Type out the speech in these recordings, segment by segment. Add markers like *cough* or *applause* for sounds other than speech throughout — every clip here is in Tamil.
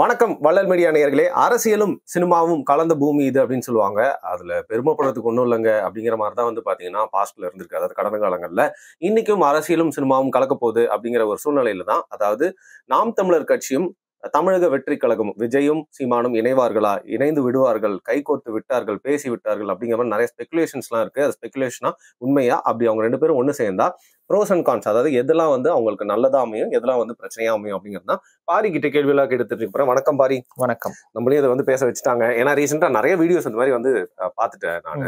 வணக்கம் வள்ளல் மீடியா நேயர்களே அரசியலும் சினிமாவும் கலந்த பூமி இது அப்படின்னு சொல்லுவாங்க அதில் பெருமைப்படுறதுக்கு ஒன்றும் இல்லைங்க அப்படிங்கிற மாதிரி தான் வந்து பார்த்தீங்கன்னா பாஸ்டில் இருந்திருக்கு அதாவது கடந்த காலங்களில் இன்றைக்கும் அரசியலும் சினிமாவும் கலக்க போகுது அப்படிங்கிற ஒரு சூழ்நிலையில தான் அதாவது நாம் தமிழர் கட்சியும் தமிழக வெற்றி கழகம் விஜயும் சீமானும் இணைவார்களா இணைந்து விடுவார்கள் கை கோர்த்து விட்டார்கள் பேசி விட்டார்கள் அப்படிங்கிற மாதிரி நிறைய ஸ்பெகுலேஷன்ஸ்லாம் இருக்கு அது ஸ்பெகுலேஷனா உண்மையா அப்படி அவங்க ரெண்டு பேரும் ஒன்று சேர்ந்தா ப்ரோஸ் அண்ட் கான்ஸ் அதாவது எதெல்லாம் வந்து அவங்களுக்கு நல்லதா அமையும் எதெல்லாம் வந்து பிரச்சனையா அமையும் அப்படிங்கிறது தான் பாரி கிட்ட கேள்வியெல்லாம் எடுத்துட்டு போறேன் வணக்கம் பாரி வணக்கம் நம்மளே இதை வந்து பேச வச்சுட்டாங்க ஏன்னா ரீசெண்டா நிறைய வீடியோஸ் இந்த மாதிரி வந்து பார்த்துட்டேன் நான்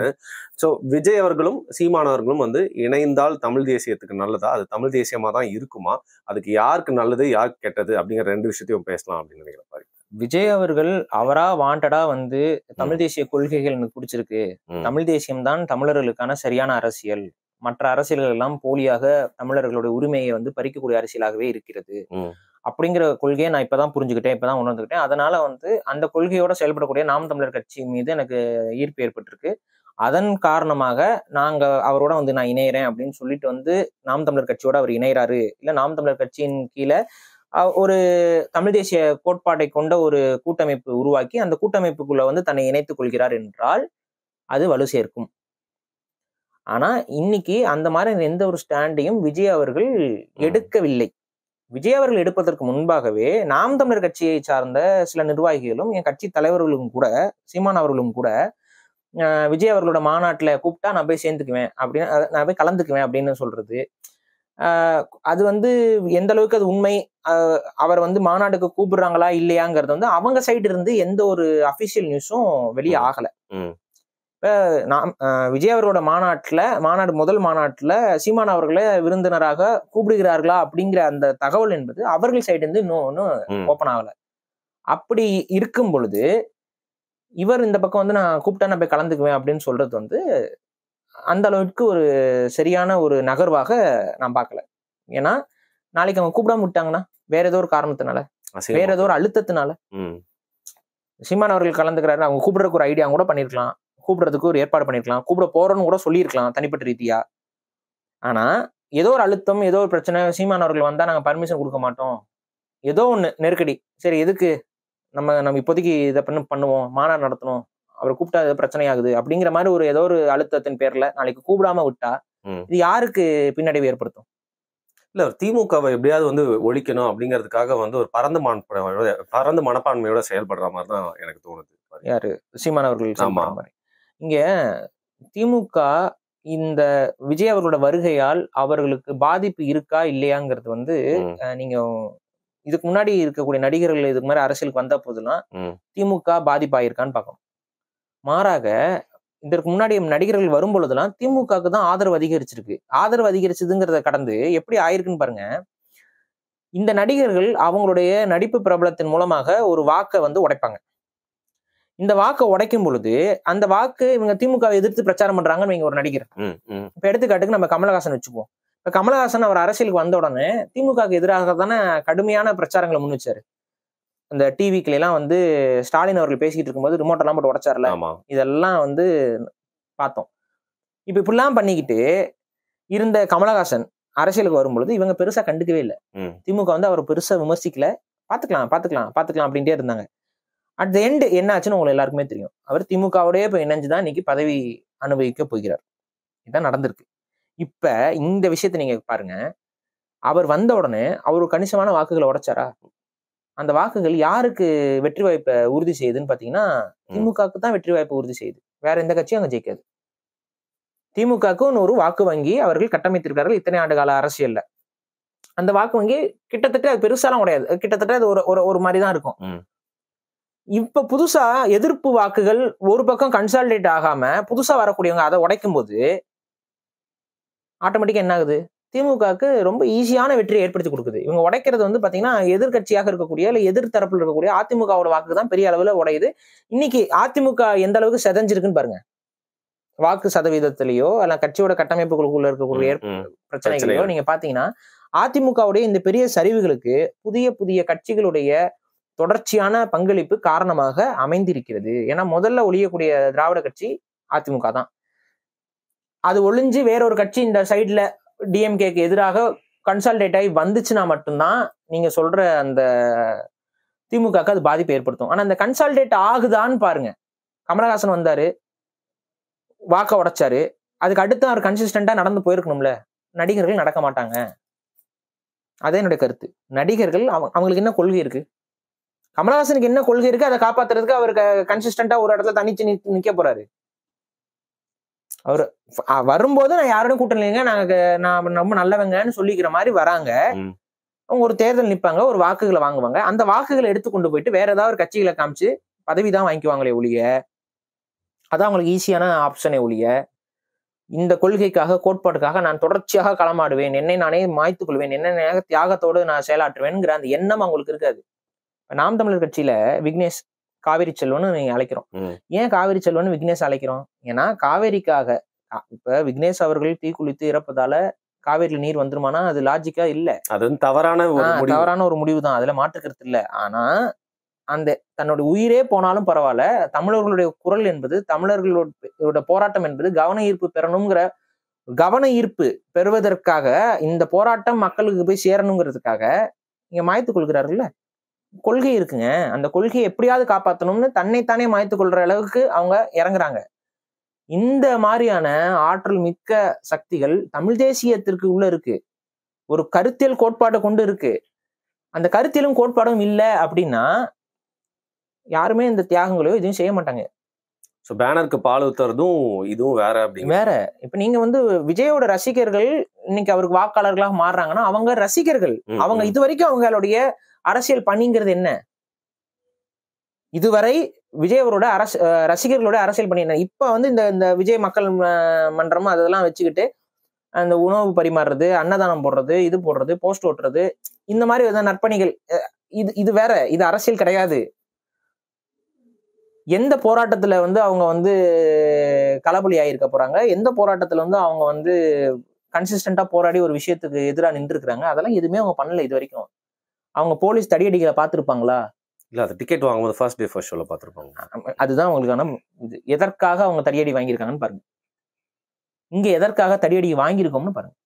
ஸோ விஜய் அவர்களும் சீமானவர்களும் வந்து இணைந்தால் தமிழ் தேசியத்துக்கு நல்லதா அது தமிழ் தேசியமா தான் இருக்குமா அதுக்கு யாருக்கு நல்லது யாருக்கு கெட்டது அப்படிங்கிற ரெண்டு விஷயத்தையும் பேசலாம் அப்படின்னு நினைக்கிற பாரி விஜய் அவர்கள் அவரா வாண்டடா வந்து தமிழ் தேசிய கொள்கைகள் எனக்கு பிடிச்சிருக்கு தமிழ் தேசியம் தான் தமிழர்களுக்கான சரியான அரசியல் மற்ற அரசியல்கள் எல்லாம் போலியாக தமிழர்களுடைய உரிமையை வந்து பறிக்கக்கூடிய அரசியலாகவே இருக்கிறது அப்படிங்கிற கொள்கையை நான் இப்பதான் புரிஞ்சுக்கிட்டேன் இப்பதான் உணர்ந்துக்கிட்டேன் அதனால வந்து அந்த கொள்கையோட செயல்படக்கூடிய நாம் தமிழர் கட்சி மீது எனக்கு ஈர்ப்பு ஏற்பட்டிருக்கு அதன் காரணமாக நாங்க அவரோட வந்து நான் இணையிறேன் அப்படின்னு சொல்லிட்டு வந்து நாம் தமிழர் கட்சியோட அவர் இணைகிறாரு இல்ல நாம் தமிழர் கட்சியின் கீழே ஒரு தமிழ் தேசிய கோட்பாட்டை கொண்ட ஒரு கூட்டமைப்பு உருவாக்கி அந்த கூட்டமைப்புக்குள்ள வந்து தன்னை இணைத்துக் கொள்கிறார் என்றால் அது வலு சேர்க்கும் ஆனால் இன்னைக்கு அந்த மாதிரி எந்த ஒரு ஸ்டாண்டையும் விஜய் அவர்கள் எடுக்கவில்லை விஜய் அவர்கள் எடுப்பதற்கு முன்பாகவே நாம் தமிழர் கட்சியை சார்ந்த சில நிர்வாகிகளும் என் கட்சி தலைவர்களும் கூட சீமான் அவர்களும் கூட விஜய் அவர்களோட மாநாட்டில் கூப்பிட்டா நான் போய் சேர்ந்துக்குவேன் அப்படின்னு நான் போய் கலந்துக்குவேன் அப்படின்னு சொல்றது அது வந்து எந்த அளவுக்கு அது உண்மை அவர் வந்து மாநாட்டுக்கு கூப்பிடுறாங்களா இல்லையாங்கிறது வந்து அவங்க சைடு இருந்து எந்த ஒரு அபிஷியல் நியூஸும் வெளியே ஆகலை இப்போ நாம் விஜய் அவரோட மாநாட்டில் மாநாடு முதல் மாநாட்டில் சீமான் அவர்களை விருந்தினராக கூப்பிடுகிறார்களா அப்படிங்கிற அந்த தகவல் என்பது அவர்கள் சைடு வந்து இன்னும் ஒன்றும் ஓப்பன் ஆகலை அப்படி இருக்கும் பொழுது இவர் இந்த பக்கம் வந்து நான் கூப்பிட்டா நான் போய் கலந்துக்குவேன் அப்படின்னு சொல்றது வந்து அந்த அளவுக்கு ஒரு சரியான ஒரு நகர்வாக நான் பார்க்கல ஏன்னா நாளைக்கு அவங்க கூப்பிடாம விட்டாங்கன்னா வேற ஏதோ ஒரு காரணத்தினால வேற ஏதோ ஒரு அழுத்தத்தினால சீமான் அவர்கள் கலந்துக்கிறாரு அவங்க கூப்பிடுறதுக்கு ஒரு ஐடியா கூட பண்ணிருக்கலாம் கூப்பிடுறதுக்கு ஒரு ஏற்பாடு பண்ணியிருக்கலாம் கூப்பிட போறோன்னு கூட சொல்லியிருக்கலாம் தனிப்பட்ட ரீதியா ஆனா ஏதோ ஒரு அழுத்தம் ஏதோ ஒரு பிரச்சனை சீமானவர்கள் வந்தா நாங்க பர்மிஷன் கொடுக்க மாட்டோம் ஏதோ ஒன்று நெருக்கடி சரி எதுக்கு நம்ம நம்ம இப்போதைக்கு இதை பண்ண பண்ணுவோம் மாநாடு நடத்தணும் அவரை கூப்பிட்டா பிரச்சனை ஆகுது அப்படிங்கிற மாதிரி ஒரு ஏதோ ஒரு அழுத்தத்தின் பேர்ல நாளைக்கு கூப்பிடாம விட்டா இது யாருக்கு பின்னடைவு ஏற்படுத்தும் இல்ல திமுகவை எப்படியாவது வந்து ஒழிக்கணும் அப்படிங்கிறதுக்காக வந்து ஒரு பரந்த மனப்பான்மையோட பரந்த மனப்பான்மையோட செயல்படுற மாதிரி தான் எனக்கு தோணுது யாரு சீமானவர்கள் ஆமா இங்க திமுக இந்த விஜய் அவர்களோட வருகையால் அவர்களுக்கு பாதிப்பு இருக்கா இல்லையாங்கிறது வந்து நீங்க இதுக்கு முன்னாடி இருக்கக்கூடிய நடிகர்கள் இதுக்கு மாதிரி அரசியலுக்கு வந்த போதெல்லாம் திமுக பாதிப்பாயிருக்கான்னு பார்க்கணும் மாறாக இதற்கு முன்னாடி நடிகர்கள் வரும் பொழுதுலாம் திமுகவுக்கு தான் ஆதரவு அதிகரிச்சிருக்கு ஆதரவு அதிகரிச்சதுங்கிறத கடந்து எப்படி ஆயிருக்குன்னு பாருங்க இந்த நடிகர்கள் அவங்களுடைய நடிப்பு பிரபலத்தின் மூலமாக ஒரு வாக்கை வந்து உடைப்பாங்க இந்த வாக்கை உடைக்கும் பொழுது அந்த வாக்கு இவங்க திமுகவை எதிர்த்து பிரச்சாரம் பண்றாங்கன்னு நீங்க ஒரு நடிகர் இப்ப எடுத்துக்காட்டுக்கு நம்ம கமலஹாசன் வச்சுப்போம் இப்ப கமலஹாசன் அவர் அரசியலுக்கு வந்த உடனே திமுகவுக்கு எதிராக தானே கடுமையான பிரச்சாரங்களை வச்சாரு அந்த டிவிக்குல எல்லாம் வந்து ஸ்டாலின் அவர்கள் பேசிக்கிட்டு இருக்கும்போது ரிமோட் எல்லாம் போட்டு உடைச்சார்ல இதெல்லாம் வந்து பார்த்தோம் இப்ப இப்படிலாம் பண்ணிக்கிட்டு இருந்த கமலஹாசன் அரசியலுக்கு வரும்பொழுது இவங்க பெருசா கண்டுக்கவே இல்லை திமுக வந்து அவர் பெருசா விமர்சிக்கல பாத்துக்கலாம் பாத்துக்கலாம் பாத்துக்கலாம் அப்படின்ட்டே இருந்தாங்க அட் த எண்டு என்ன ஆச்சுன்னு உங்களுக்கு எல்லாருக்குமே தெரியும் அவர் திமுகவோடய இப்போ இணைஞ்சுதான் இன்னைக்கு பதவி அனுபவிக்க போகிறார் இதுதான் நடந்திருக்கு இப்போ இந்த விஷயத்த நீங்கள் பாருங்க அவர் வந்த உடனே அவர் கணிசமான வாக்குகளை உடைச்சாரா அந்த வாக்குகள் யாருக்கு வெற்றி வாய்ப்பை உறுதி செய்யுதுன்னு பார்த்தீங்கன்னா திமுகவுக்கு தான் வெற்றி வாய்ப்பு உறுதி செய்யுது வேற எந்த கட்சியும் அங்கே ஜெயிக்காது திமுகவுக்குன்னு ஒரு வாக்கு வங்கி அவர்கள் கட்டமைத்திருக்கார்கள் இத்தனை ஆண்டு கால அரசியல்ல அந்த வாக்கு வங்கி கிட்டத்தட்ட அது பெருசாலாம் உடையாது கிட்டத்தட்ட அது ஒரு ஒரு மாதிரி தான் இருக்கும் இப்ப புதுசா எதிர்ப்பு வாக்குகள் ஒரு பக்கம் கன்சாலிடேட் ஆகாம புதுசா வரக்கூடியவங்க அதை உடைக்கும் போது ஆட்டோமேட்டிக்கா என்ன ஆகுது திமுகவுக்கு ரொம்ப ஈஸியான வெற்றியை ஏற்படுத்தி கொடுக்குது இவங்க உடைக்கிறது வந்து பாத்தீங்கன்னா எதிர்கட்சியாக இருக்கக்கூடிய இல்ல எதிர் இருக்கக்கூடிய அதிமுகவோட வாக்கு தான் பெரிய அளவுல உடையுது இன்னைக்கு அதிமுக எந்த அளவுக்கு செதஞ்சிருக்குன்னு பாருங்க வாக்கு சதவீதத்திலேயோ அல்ல கட்சியோட கட்டமைப்புகளுக்குள்ள இருக்கக்கூடிய பிரச்சனைகளையோ நீங்க பாத்தீங்கன்னா அதிமுகவுடைய இந்த பெரிய சரிவுகளுக்கு புதிய புதிய கட்சிகளுடைய தொடர்ச்சியான பங்களிப்பு காரணமாக அமைந்திருக்கிறது ஏன்னா முதல்ல ஒழியக்கூடிய திராவிட கட்சி அதிமுக தான் அது ஒழிஞ்சு வேறொரு கட்சி இந்த சைட்ல டிஎம்கேக்கு எதிராக கன்சால்டேட் ஆகி வந்துச்சுன்னா மட்டும்தான் நீங்க சொல்ற அந்த திமுகக்கு அது பாதிப்பு ஏற்படுத்தும் ஆனா அந்த கன்சால்டேட் ஆகுதான்னு பாருங்க கமலஹாசன் வந்தாரு வாக்க உடைச்சாரு அதுக்கு அடுத்து அவர் கன்சிஸ்டண்டா நடந்து போயிருக்கணும்ல நடிகர்கள் நடக்க மாட்டாங்க அதே என்னுடைய கருத்து நடிகர்கள் அவங்க அவங்களுக்கு என்ன கொள்கை இருக்கு கமலஹாசனுக்கு என்ன கொள்கை இருக்கு அதை காப்பாத்துறதுக்கு அவர் கன்சிஸ்டண்டா ஒரு இடத்துல தனிச்சு நிக்க போறாரு அவர் வரும்போது நான் யாரோட கூட்டம் இல்லைங்க நாங்க நான் ரொம்ப நல்லவங்கன்னு சொல்லிக்கிற மாதிரி வராங்க அவங்க ஒரு தேர்தல் நிற்பாங்க ஒரு வாக்குகளை வாங்குவாங்க அந்த வாக்குகளை எடுத்து கொண்டு போயிட்டு வேற ஏதாவது ஒரு கட்சிகளை காமிச்சு பதவிதான் வாங்கிக்குவாங்களே ஒழிய அதான் அவங்களுக்கு ஈஸியான ஆப்ஷனே ஒழிய இந்த கொள்கைக்காக கோட்பாட்டுக்காக நான் தொடர்ச்சியாக களமாடுவேன் என்னை நானே மாய்த்து கொள்வேன் என்ன தியாகத்தோடு நான் செயலாற்றுவேன்ங்கிற அந்த எண்ணம் அவங்களுக்கு இருக்காது நாம் தமிழர் கட்சியில விக்னேஷ் காவேரி செல்வன்னு நீங்க அழைக்கிறோம் ஏன் காவேரி செல்வன்னு விக்னேஷ் அழைக்கிறோம் ஏன்னா காவேரிக்காக இப்ப விக்னேஷ் அவர்கள் தீக்குளித்து இறப்பதால காவேரியில நீர் வந்துருமானா அது லாஜிக்கா இல்ல அது தவறான தவறான ஒரு முடிவு தான் அதுல மாற்றுக்கிறது இல்ல ஆனா அந்த தன்னோட உயிரே போனாலும் பரவாயில்ல தமிழர்களுடைய குரல் என்பது தமிழர்களோட போராட்டம் என்பது கவன ஈர்ப்பு பெறணுங்கிற கவன ஈர்ப்பு பெறுவதற்காக இந்த போராட்டம் மக்களுக்கு போய் சேரணுங்கிறதுக்காக நீங்க மாய்த்து கொள்கிறார்கள்ல கொள்கை இருக்குங்க அந்த கொள்கையை எப்படியாவது காப்பாற்றணும்னு தன்னைத்தானே மாய்த்து கொள்ற அளவுக்கு அவங்க இறங்குறாங்க இந்த மாதிரியான ஆற்றல் மிக்க சக்திகள் தமிழ் தேசியத்திற்கு உள்ள இருக்கு ஒரு கருத்தியல் கோட்பாடு கொண்டு இருக்கு அந்த கருத்தியலும் கோட்பாடும் இல்லை அப்படின்னா யாருமே இந்த தியாகங்களையோ எதுவும் செய்ய மாட்டாங்க ஸோ பேனருக்கு பால் ஊத்துறதும் இதுவும் வேற அப்படி வேற இப்போ நீங்க வந்து விஜயோட ரசிகர்கள் இன்னைக்கு அவருக்கு வாக்காளர்களாக மாறுறாங்கன்னா அவங்க ரசிகர்கள் அவங்க இது வரைக்கும் அவங்களுடைய அரசியல் பணிங்கிறது என்ன இதுவரை விஜய் அவரோட அரசு ரசிகர்களோட அரசியல் பணி என்ன இப்போ வந்து இந்த இந்த விஜய் மக்கள் மன்றம் அதெல்லாம் வச்சுக்கிட்டு அந்த உணவு பரிமாறுறது அன்னதானம் போடுறது இது போடுறது போஸ்ட் ஓட்டுறது இந்த மாதிரி நற்பணிகள் இது இது வேற இது அரசியல் கிடையாது எந்த போராட்டத்துல வந்து அவங்க வந்து களபலி ஆயிருக்க போறாங்க எந்த போராட்டத்துல வந்து அவங்க வந்து கன்சிஸ்டண்டா போராடி ஒரு விஷயத்துக்கு எதிராக நின்று இருக்கிறாங்க அதெல்லாம் எதுவுமே அவங்க பண்ணல இது வரைக்கும் அவங்க போலீஸ் அடிக்கிற பார்த்துருப்பாங்களா இல்ல அது டிக்கெட் வாங்கும்போது ஃபர்ஸ்ட் டே ஃபர்ஸ்ட் ஷோல பார்த்துருப்பாங்க அதுதான் அவங்களுக்கான இது எதற்காக அவங்க தடியடி வாங்கியிருக்காங்கன்னு பாருங்க இங்க எதற்காக தடியடி வாங்கியிருக்கோம்னு பாருங்க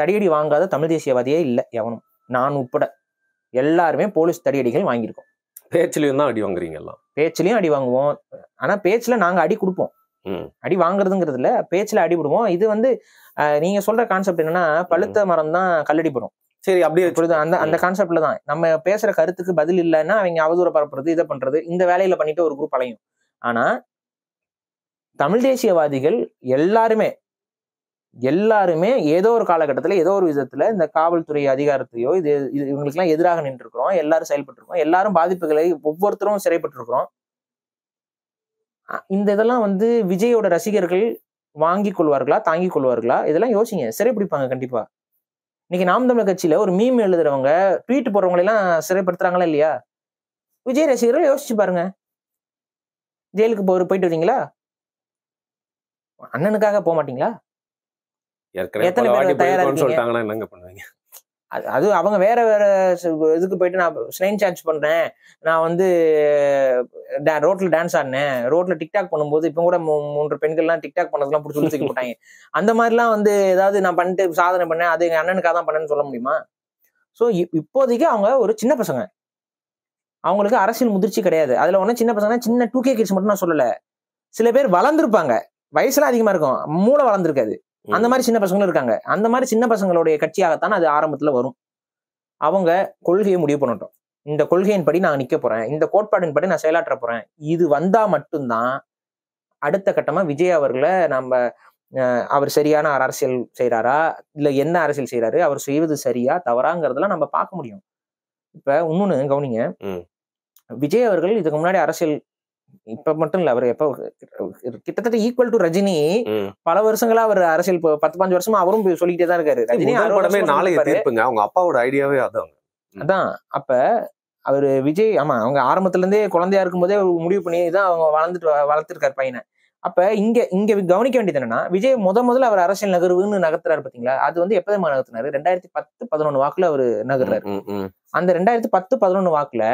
தடியடி வாங்காத தமிழ் தேசியவாதியே இல்லை எவனும் நான் உட்பட எல்லாருமே போலீஸ் தடியடிகள் வாங்கியிருக்கோம் பேச்சுலயும் தான் அடி வாங்குறீங்க எல்லாம் பேச்சுலயும் அடி வாங்குவோம் ஆனா பேச்சுல நாங்க அடி கொடுப்போம் அடி வாங்குறதுங்கிறதுல பேச்சுல அடி விடுவோம் இது வந்து நீங்க சொல்ற கான்செப்ட் என்னன்னா பழுத்த மரம் தான் கல்லடிப்படும் சரி அப்படியே புரியுது அந்த அந்த கான்செப்ட்ல தான் நம்ம பேசுற கருத்துக்கு பதில் இல்லைன்னா அவங்க அவதூற பரப்புறது இதை பண்றது இந்த வேலையில பண்ணிட்டு ஒரு குரூப் அலையும் ஆனா தமிழ் தேசியவாதிகள் எல்லாருமே எல்லாருமே ஏதோ ஒரு காலகட்டத்தில் ஏதோ ஒரு விதத்துல இந்த காவல்துறை அதிகாரத்தையோ இது இது இவங்களுக்குலாம் எதிராக இருக்கிறோம் எல்லாரும் செயல்பட்டுருக்கோம் எல்லாரும் பாதிப்புகளை ஒவ்வொருத்தரும் சிறைப்பட்டிருக்கிறோம் இந்த இதெல்லாம் வந்து விஜயோட ரசிகர்கள் வாங்கி கொள்வார்களா தாங்கி கொள்வார்களா இதெல்லாம் யோசிங்க சிறைப்பிடிப்பாங்க கண்டிப்பா இன்னைக்கு நாம் தமிழர் கட்சியில ஒரு மீம் எழுதுறவங்க ட்வீட் போடுறவங்களெல்லாம் சிறைப்படுத்துறாங்களா இல்லையா விஜய் ரசிகர்கள் யோசிச்சு பாருங்க ஜெயிலுக்கு போற போயிட்டு வரீங்களா அண்ணனுக்காக போக மாட்டீங்களா எத்தனை பேர் தயாரா பண்ணுவீங்க அது அது அவங்க வேற வேற இதுக்கு போயிட்டு நான் ஸ்லைன் சார்ஜ் பண்றேன் நான் வந்து ரோட்ல டான்ஸ் ஆடினேன் ரோட்ல டிக்டாக் பண்ணும்போது இப்போ கூட மூன்று பெண்கள்லாம் டிக்டாக் பண்ணதுலாம் பிடிச்சி தூக்கி போட்டாங்க அந்த மாதிரிலாம் வந்து ஏதாவது நான் பண்ணிட்டு சாதனை பண்ணேன் அது எங்க அண்ணனுக்காக தான் பண்ணேன்னு சொல்ல முடியுமா ஸோ இப்போதைக்கு அவங்க ஒரு சின்ன பசங்க அவங்களுக்கு அரசியல் முதிர்ச்சி கிடையாது அதுல ஒன்றும் சின்ன பசங்க சின்ன டூ கே கிட்ஸ் மட்டும் நான் சொல்லலை சில பேர் வளர்ந்துருப்பாங்க வயசுலாம் அதிகமா இருக்கும் மூளை வளர்ந்துருக்காது அந்த மாதிரி சின்ன பசங்களும் இருக்காங்க அந்த மாதிரி சின்ன பசங்களுடைய கட்சியாகத்தான் அது ஆரம்பத்தில் வரும் அவங்க கொள்கையை முடிவு பண்ணட்டும் இந்த கொள்கையின்படி நான் நிற்க போறேன் இந்த கோட்பாடின்படி நான் செயலாற்ற போறேன் இது வந்தா மட்டும்தான் அடுத்த கட்டமா விஜய் அவர்களை நம்ம அவர் சரியான அரசியல் செய்கிறாரா இல்லை என்ன அரசியல் செய்கிறாரு அவர் செய்வது சரியா தவறாங்கிறதெல்லாம் நம்ம பார்க்க முடியும் இப்போ இன்னொன்று கவனிங்க விஜய் அவர்கள் இதுக்கு முன்னாடி அரசியல் இப்ப மட்டும் இல்ல அவர் எப்ப கிட்டத்தட்ட ஈக்குவல் டு ரஜினி பல வருஷங்களா அவர் அரசியல் பத்து பஞ்சு வருஷமா அவரும் சொல்லிக்கிட்டே தான் இருக்காரு ரஜினி நாளைக்கு தீர்ப்புங்க அவங்க அப்பாவோட ஐடியாவே அதான் அதான் அப்ப அவர் விஜய் ஆமா அவங்க ஆரம்பத்துல இருந்தே குழந்தையா இருக்கும்போதே அவர் முடிவு பண்ணி தான் அவங்க வளர்ந்துட்டு வளர்த்துருக்காரு பையனை அப்ப இங்க இங்க கவனிக்க வேண்டியது என்னன்னா விஜய் முத முதல்ல அவர் அரசியல் நகர்வுன்னு நகர்த்துறாரு பாத்தீங்களா அது வந்து எப்பதமா நகர்த்தினாரு ரெண்டாயிரத்தி பத்து பதினொன்னு வாக்குல அவர் நகர்றாரு அந்த ரெண்டாயிரத்தி பத்து பதினொன்று வாக்குல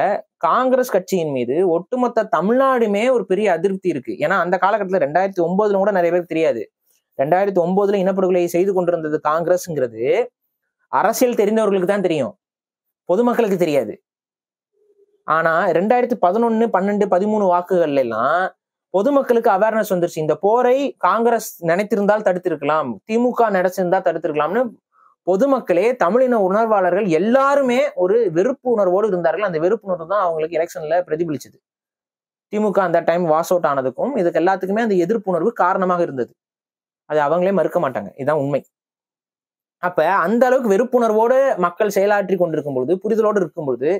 காங்கிரஸ் கட்சியின் மீது ஒட்டுமொத்த தமிழ்நாடுமே ஒரு பெரிய அதிருப்தி இருக்கு ஏன்னா அந்த காலகட்டத்தில் ரெண்டாயிரத்தி ஒன்பதுல கூட நிறைய பேருக்கு தெரியாது ரெண்டாயிரத்தி ஒன்பதுல இனப்படுகொலை செய்து கொண்டிருந்தது காங்கிரஸ்ங்கிறது அரசியல் தெரிந்தவர்களுக்கு தான் தெரியும் பொதுமக்களுக்கு தெரியாது ஆனா ரெண்டாயிரத்தி பதினொன்னு பன்னெண்டு பதிமூணு வாக்குகள்ல எல்லாம் பொதுமக்களுக்கு அவேர்னஸ் வந்துருச்சு இந்த போரை காங்கிரஸ் நினைத்திருந்தால் தடுத்திருக்கலாம் திமுக நினைச்சிருந்தா தடுத்திருக்கலாம்னு பொதுமக்களே தமிழின உணர்வாளர்கள் எல்லாருமே ஒரு வெறுப்பு உணர்வோடு இருந்தார்கள் அந்த வெறுப்பு உணர்வு தான் அவங்களுக்கு எலெக்ஷன்ல பிரதிபலிச்சது திமுக அந்த டைம் வாஸ் அவுட் ஆனதுக்கும் இதுக்கு எல்லாத்துக்குமே அந்த எதிர்ப்புணர்வு காரணமாக இருந்தது அது அவங்களே மறுக்க மாட்டாங்க இதுதான் உண்மை அப்ப அந்த அளவுக்கு வெறுப்புணர்வோடு மக்கள் செயலாற்றி கொண்டிருக்கும் பொழுது புரிதலோடு இருக்கும் பொழுது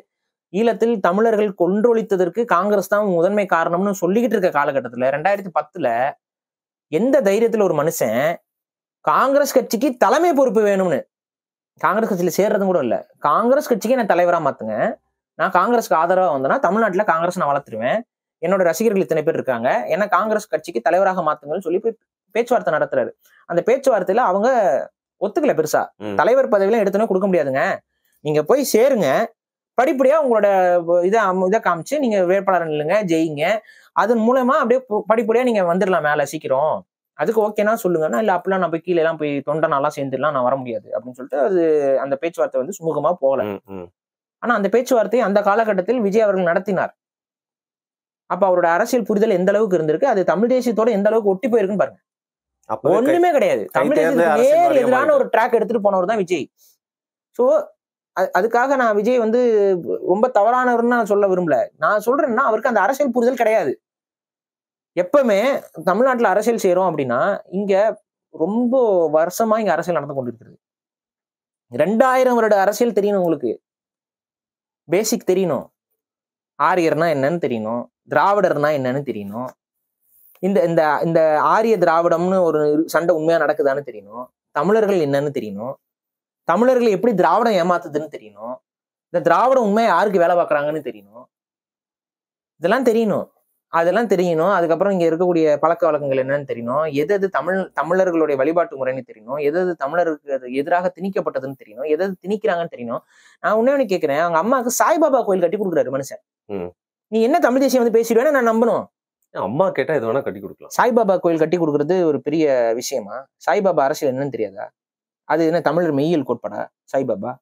ஈழத்தில் தமிழர்கள் கொன்றொழித்ததற்கு காங்கிரஸ் தான் முதன்மை காரணம்னு சொல்லிக்கிட்டு இருக்க காலகட்டத்தில் ரெண்டாயிரத்தி பத்துல எந்த தைரியத்தில் ஒரு மனுஷன் காங்கிரஸ் கட்சிக்கு தலைமை பொறுப்பு வேணும்னு காங்கிரஸ் கட்சியில் சேர்றதும் கூட இல்லை காங்கிரஸ் கட்சிக்கு நான் தலைவராக மாத்துங்க நான் காங்கிரஸ்க்கு ஆதரவாக வந்தேன்னா தமிழ்நாட்டில் காங்கிரஸ் நான் வளர்த்துருவேன் என்னோட ரசிகர்கள் இத்தனை பேர் இருக்காங்க ஏன்னா காங்கிரஸ் கட்சிக்கு தலைவராக மாத்துங்கன்னு சொல்லி போய் பேச்சுவார்த்தை நடத்துறாரு அந்த பேச்சுவார்த்தையில அவங்க ஒத்துக்கல பெருசா தலைவர் பதவியெல்லாம் எடுத்தோன்னே கொடுக்க முடியாதுங்க நீங்க போய் சேருங்க படிப்படியா உங்களோட இதை இதை காமிச்சு நீங்க வேட்பாளர் இல்லைங்க ஜெயிங்க அதன் மூலமா அப்படியே படிப்படியா நீங்க வந்துடலாம் மேல சீக்கிரம் அதுக்கு ஓகேனா சொல்லுங்கன்னா இல்லை அப்பெல்லாம் நம்ம கீழே எல்லாம் போய் தொண்டை நல்லா சேர்ந்துடலாம் நான் வர முடியாது அப்படின்னு சொல்லிட்டு அது அந்த பேச்சுவார்த்தை வந்து சுமூகமாக போகல ஆனா அந்த பேச்சுவார்த்தை அந்த காலகட்டத்தில் விஜய் அவர்கள் நடத்தினார் அப்போ அவரோட அரசியல் புரிதல் எந்த அளவுக்கு இருந்திருக்கு அது தமிழ் தேசியத்தோட எந்த அளவுக்கு ஒட்டி போயிருக்குன்னு பாருங்க ஒண்ணுமே கிடையாது தமிழ் நேர் எதிரான ஒரு ட்ராக் எடுத்துட்டு போனவர் தான் விஜய் சோ அதுக்காக நான் விஜய் வந்து ரொம்ப தவறானவர்னு நான் சொல்ல விரும்பல நான் சொல்றேன்னா அவருக்கு அந்த அரசியல் புரிதல் கிடையாது எப்பவுமே தமிழ்நாட்டில் அரசியல் செய்கிறோம் அப்படின்னா இங்கே ரொம்ப வருஷமாக இங்கே அரசியல் நடந்து கொண்டிருக்கிறது ரெண்டாயிரம் வருட அரசியல் தெரியணும் உங்களுக்கு பேசிக் தெரியணும் ஆரியர்னா என்னன்னு தெரியணும் திராவிடர்னா என்னன்னு தெரியணும் இந்த இந்த இந்த ஆரிய திராவிடம்னு ஒரு சண்டை உண்மையாக நடக்குதான்னு தெரியணும் தமிழர்கள் என்னன்னு தெரியணும் தமிழர்கள் எப்படி திராவிடம் ஏமாத்துதுன்னு தெரியணும் இந்த திராவிடம் உண்மையை யாருக்கு வேலை பார்க்குறாங்கன்னு தெரியணும் இதெல்லாம் தெரியணும் அதெல்லாம் தெரியணும் அதுக்கப்புறம் இங்கே இருக்கக்கூடிய பழக்க வழக்கங்கள் என்னன்னு தெரியணும் எது எது தமிழ் தமிழர்களுடைய வழிபாட்டு முறைன்னு தெரியணும் எது எது தமிழருக்கு அது எதிராக திணிக்கப்பட்டதுன்னு தெரியணும் எது எது திணிக்கிறாங்கன்னு தெரியணும் நான் உன்னே ஒன்று கேட்குறேன் அவங்க அம்மாவுக்கு சாய்பாபா கோயில் கட்டி கொடுக்குறாரு மனுஷன் நீ என்ன தமிழ் தேசியம் வந்து பேசிடுவேன்னு நான் நம்பணும் அம்மா கேட்டா எது வேணா கட்டி கொடுக்கலாம் சாய்பாபா கோயில் கட்டி கொடுக்கறது ஒரு பெரிய விஷயமா சாய்பாபா அரசியல் என்னன்னு தெரியாதா அது என்ன தமிழர் மெய்யியல் கோட்படா சாய்பாபா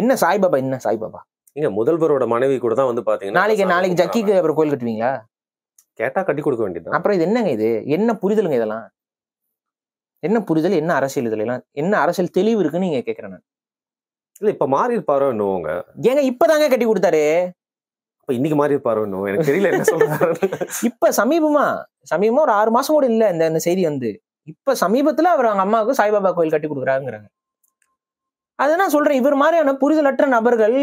என்ன சாய்பாபா என்ன சாய்பாபா இங்க முதல்வரோட மனைவி கூட தான் வந்து பாத்தீங்கன்னா நாளைக்கு நாளைக்கு ஜக்கிக்கு அப்புறம் கோயில் கட்டுவீங்களா கேட்டா கட்டி கொடுக்க வேண்டியது அப்புறம் இது என்னங்க இது என்ன புரிதலுங்க இதெல்லாம் என்ன புரிதல் என்ன அரசியல் இதுல எல்லாம் என்ன அரசியல் தெளிவு இருக்குன்னு நீங்க கேக்குறேன் இல்ல இப்ப மாறி இருப்பாரோ என்னவோங்க ஏங்க இப்பதாங்க கட்டி கொடுத்தாரு இப்ப இன்னைக்கு மாறி இருப்பாருன்னு எனக்கு தெரியல என்ன சொல்றாரு இப்ப சமீபமா சமீபமா ஒரு ஆறு மாசம் கூட இல்ல இந்த இந்த செய்தி வந்து இப்ப சமீபத்துல அவர் அவங்க அம்மாவுக்கு சாய்பாபா கோயில் கட்டி கொடுக்குறாங்கிறாங்க அதுதான் சொல்றேன் இவர் மாதிரியான புரிதலற்ற நபர்கள்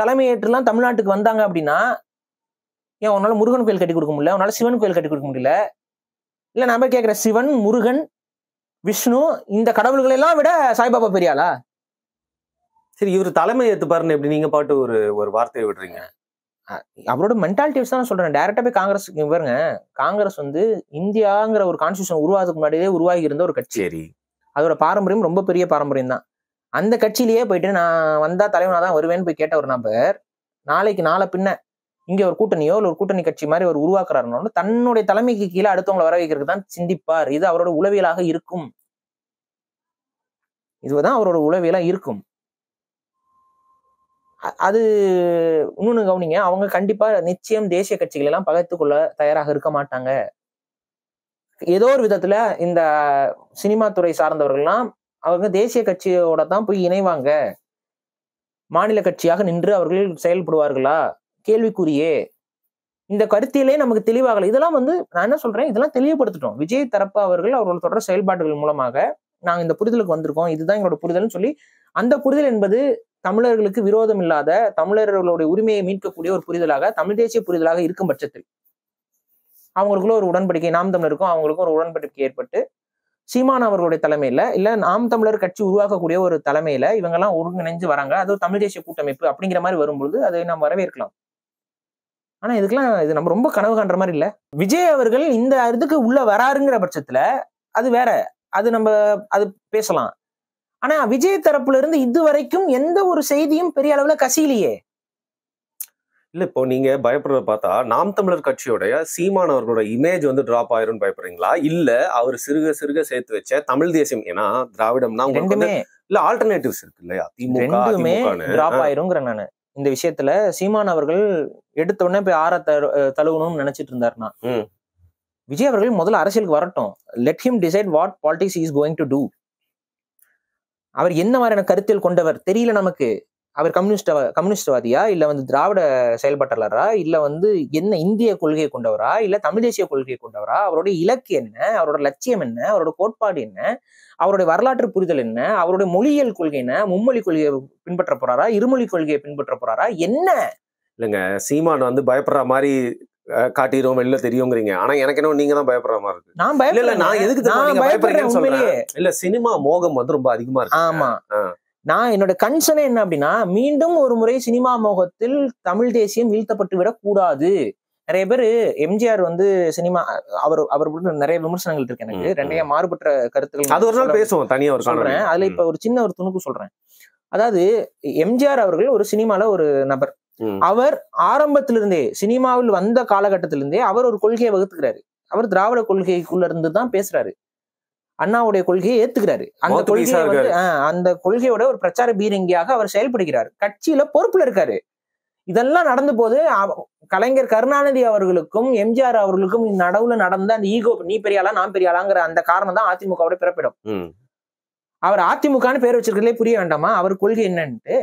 தலைமையேற்றுலாம் தமிழ்நாட்டுக்கு வந்தாங்க அப்படின்னா ஏன் உன்னால முருகன் கோயில் கட்டி கொடுக்க முடியல உன்னால சிவன் கோயில் கட்டி கொடுக்க முடியல இல்லை நம்ம கேட்குற சிவன் முருகன் விஷ்ணு இந்த கடவுள்களெல்லாம் விட சாய்பாபா பெரியாளா சரி இவர் தலைமை ஏற்று பாருன்னு எப்படி நீங்க பாட்டு ஒரு ஒரு வார்த்தையை விடுறீங்க அவரோட மென்டாலிட்டிஸ் தான் சொல்றேன் டைரக்டா போய் காங்கிரஸ் பாருங்க காங்கிரஸ் வந்து இந்தியாங்கிற ஒரு கான்ஸ்டியூஷன் உருவாதுக்கு முன்னாடியே உருவாகி இருந்த ஒரு கட்சி சரி அதோட பாரம்பரியம் ரொம்ப பெரிய பாரம்பரியம் தான் அந்த கட்சியிலேயே போயிட்டு நான் வந்தா தலைவனாக தான் வருவேன்னு போய் கேட்ட ஒரு நபர் நாளைக்கு நாளை பின்ன இங்க ஒரு கூட்டணியோ இல்லை ஒரு கூட்டணி கட்சி மாதிரி ஒரு உருவாக்குறாருன்னு தன்னுடைய தலைமைக்கு கீழே அடுத்தவங்களை வர வைக்கிறதுக்கு தான் சிந்திப்பார் இது அவரோட உளவியலாக இருக்கும் இதுதான் அவரோட உளவியலாக இருக்கும் அது இன்னொன்னு கவனிங்க அவங்க கண்டிப்பா நிச்சயம் தேசிய கட்சிகள் எல்லாம் பகைத்து கொள்ள தயாராக இருக்க மாட்டாங்க ஏதோ ஒரு விதத்துல இந்த சினிமா துறை சார்ந்தவர்கள்லாம் அவங்க தேசிய கட்சியோட தான் போய் இணைவாங்க மாநில கட்சியாக நின்று அவர்கள் செயல்படுவார்களா கேள்விக்குரியே இந்த கருத்திலே நமக்கு தெளிவாகலை இதெல்லாம் வந்து நான் என்ன சொல்றேன் இதெல்லாம் தெளிவுபடுத்திட்டோம் விஜய் தரப்பு அவர்கள் அவர்களோட தொடர் செயல்பாடுகள் மூலமாக நாங்கள் இந்த புரிதலுக்கு வந்திருக்கோம் இதுதான் எங்களோட புரிதல்னு சொல்லி அந்த புரிதல் என்பது தமிழர்களுக்கு விரோதம் இல்லாத தமிழர்களுடைய உரிமையை மீட்கக்கூடிய ஒரு புரிதலாக தமிழ் தேசிய புரிதலாக இருக்கும் பட்சத்தில் அவங்களுக்குள்ள ஒரு உடன்படிக்கை நாம் தமிழருக்கும் அவங்களுக்கும் ஒரு உடன்படிக்கை ஏற்பட்டு சீமான் அவர்களுடைய தலைமையில இல்ல நாம் தமிழர் கட்சி உருவாக்கக்கூடிய ஒரு தலைமையில இவங்க எல்லாம் ஒருங்கிணைஞ்சு வராங்க அது தமிழ் தேசிய கூட்டமைப்பு அப்படிங்கிற மாதிரி வரும்பொழுது அதை நாம் வரவேற்கலாம் ஆனா இதுக்கெல்லாம் இது நம்ம ரொம்ப கனவு கண்ற மாதிரி இல்ல விஜய் அவர்கள் இந்த இதுக்கு உள்ள வராருங்கிற பட்சத்துல அது வேற அது நம்ம அது பேசலாம் ஆனா விஜய் தரப்புல இருந்து இது வரைக்கும் எந்த ஒரு செய்தியும் பெரிய அளவுல கசியிலையே இல்லை இப்போ நீங்கள் பயப்படுறத பார்த்தா நாம் தமிழர் கட்சியோடைய சீமான் அவர்களோட இமேஜ் வந்து ட்ராப் ஆயிரும்னு பயப்படுறீங்களா இல்லை அவர் சிறுக சிறுக சேர்த்து வச்ச தமிழ் தேசியம் ஏன்னா திராவிடம்னா உங்களுக்கு வந்து இல்ல ஆல்டர்னேட்டிவ்ஸ் இருக்கு இல்லையா திமுகமே டிராப் ஆயிரும்ங்கிற நானு இந்த விஷயத்துல சீமான் அவர்கள் எடுத்த உடனே போய் ஆற தழுவணும்னு நினைச்சிட்டு இருந்தாருன்னா விஜய் அவர்கள் முதல்ல அரசியலுக்கு வரட்டும் let him decide what politics is going to do அவர் என்ன மாதிரியான கருத்தில் கொண்டவர் தெரியல நமக்கு அவர் கம்யூனிஸ்ட் கம்யூனிஸ்ட்வாதியா இல்லை வந்து திராவிட செயல்பாட்டாளரா இல்லை வந்து என்ன இந்திய கொள்கையை கொண்டவரா இல்லை தமிழ் தேசிய கொள்கையை கொண்டவரா அவருடைய இலக்கு என்ன அவரோட லட்சியம் என்ன அவரோட கோட்பாடு என்ன அவருடைய வரலாற்று புரிதல் என்ன அவருடைய மொழியியல் கொள்கை என்ன மும்மொழி கொள்கையை பின்பற்ற போறாரா இருமொழி கொள்கையை பின்பற்ற போறாரா என்ன இல்லைங்க சீமான் வந்து பயப்படுற மாதிரி காட்டிடுவோம் வெளில தெரியுங்கிறீங்க ஆனா எனக்கு என்ன நீங்க தான் பயப்படுற மாதிரி இருக்கு நான் பயப்படல நான் எதுக்கு பயப்படுறேன்னு சொல்றேன் இல்ல சினிமா மோகம் வந்து ரொம்ப அதிகமா இருக்கு ஆமா நான் என்னோட கன்சர்ன் என்ன அப்படின்னா மீண்டும் ஒரு முறை சினிமா மோகத்தில் தமிழ் தேசியம் வீழ்த்தப்பட்டு விடக்கூடாது நிறைய பேர் எம்ஜிஆர் வந்து சினிமா அவர் அவர் நிறைய விமர்சனங்கள் இருக்கு எனக்கு ரெண்டைய மாறுபட்ட கருத்துக்கள் அது ஒரு நாள் பேசுவோம் தனியாக ஒரு சொல்றேன் அதுல இப்ப ஒரு சின்ன ஒரு துணுக்கு சொல்றேன் அதாவது எம்ஜிஆர் அவர்கள் ஒரு சினிமால ஒரு நபர் அவர் ஆரம்பத்திலிருந்தே சினிமாவில் வந்த காலகட்டத்திலிருந்தே அவர் ஒரு கொள்கையை வகுத்துக்கிறாரு அவர் திராவிட கொள்கைக்குள்ள இருந்து தான் பேசுறாரு அண்ணாவுடைய கொள்கையை ஏத்துக்கிறாரு அந்த கொள்கையை அந்த கொள்கையோட ஒரு பிரச்சார பீரங்கியாக அவர் செயல்படுகிறார் கட்சியில பொறுப்புல இருக்காரு இதெல்லாம் நடந்த போது கலைஞர் கருணாநிதி அவர்களுக்கும் எம்ஜிஆர் அவர்களுக்கும் நடவுல நடந்த அந்த ஈகோ நீ பெரியாளா நான் பெரியாளாங்கிற அந்த காரணம் தான் அதிமுகவோட பிறப்பிடும் அவர் அதிமுகன்னு பேர் வச்சிருக்கிறதே புரிய வேண்டாமா அவர் கொள்கை என்னன்ட்டு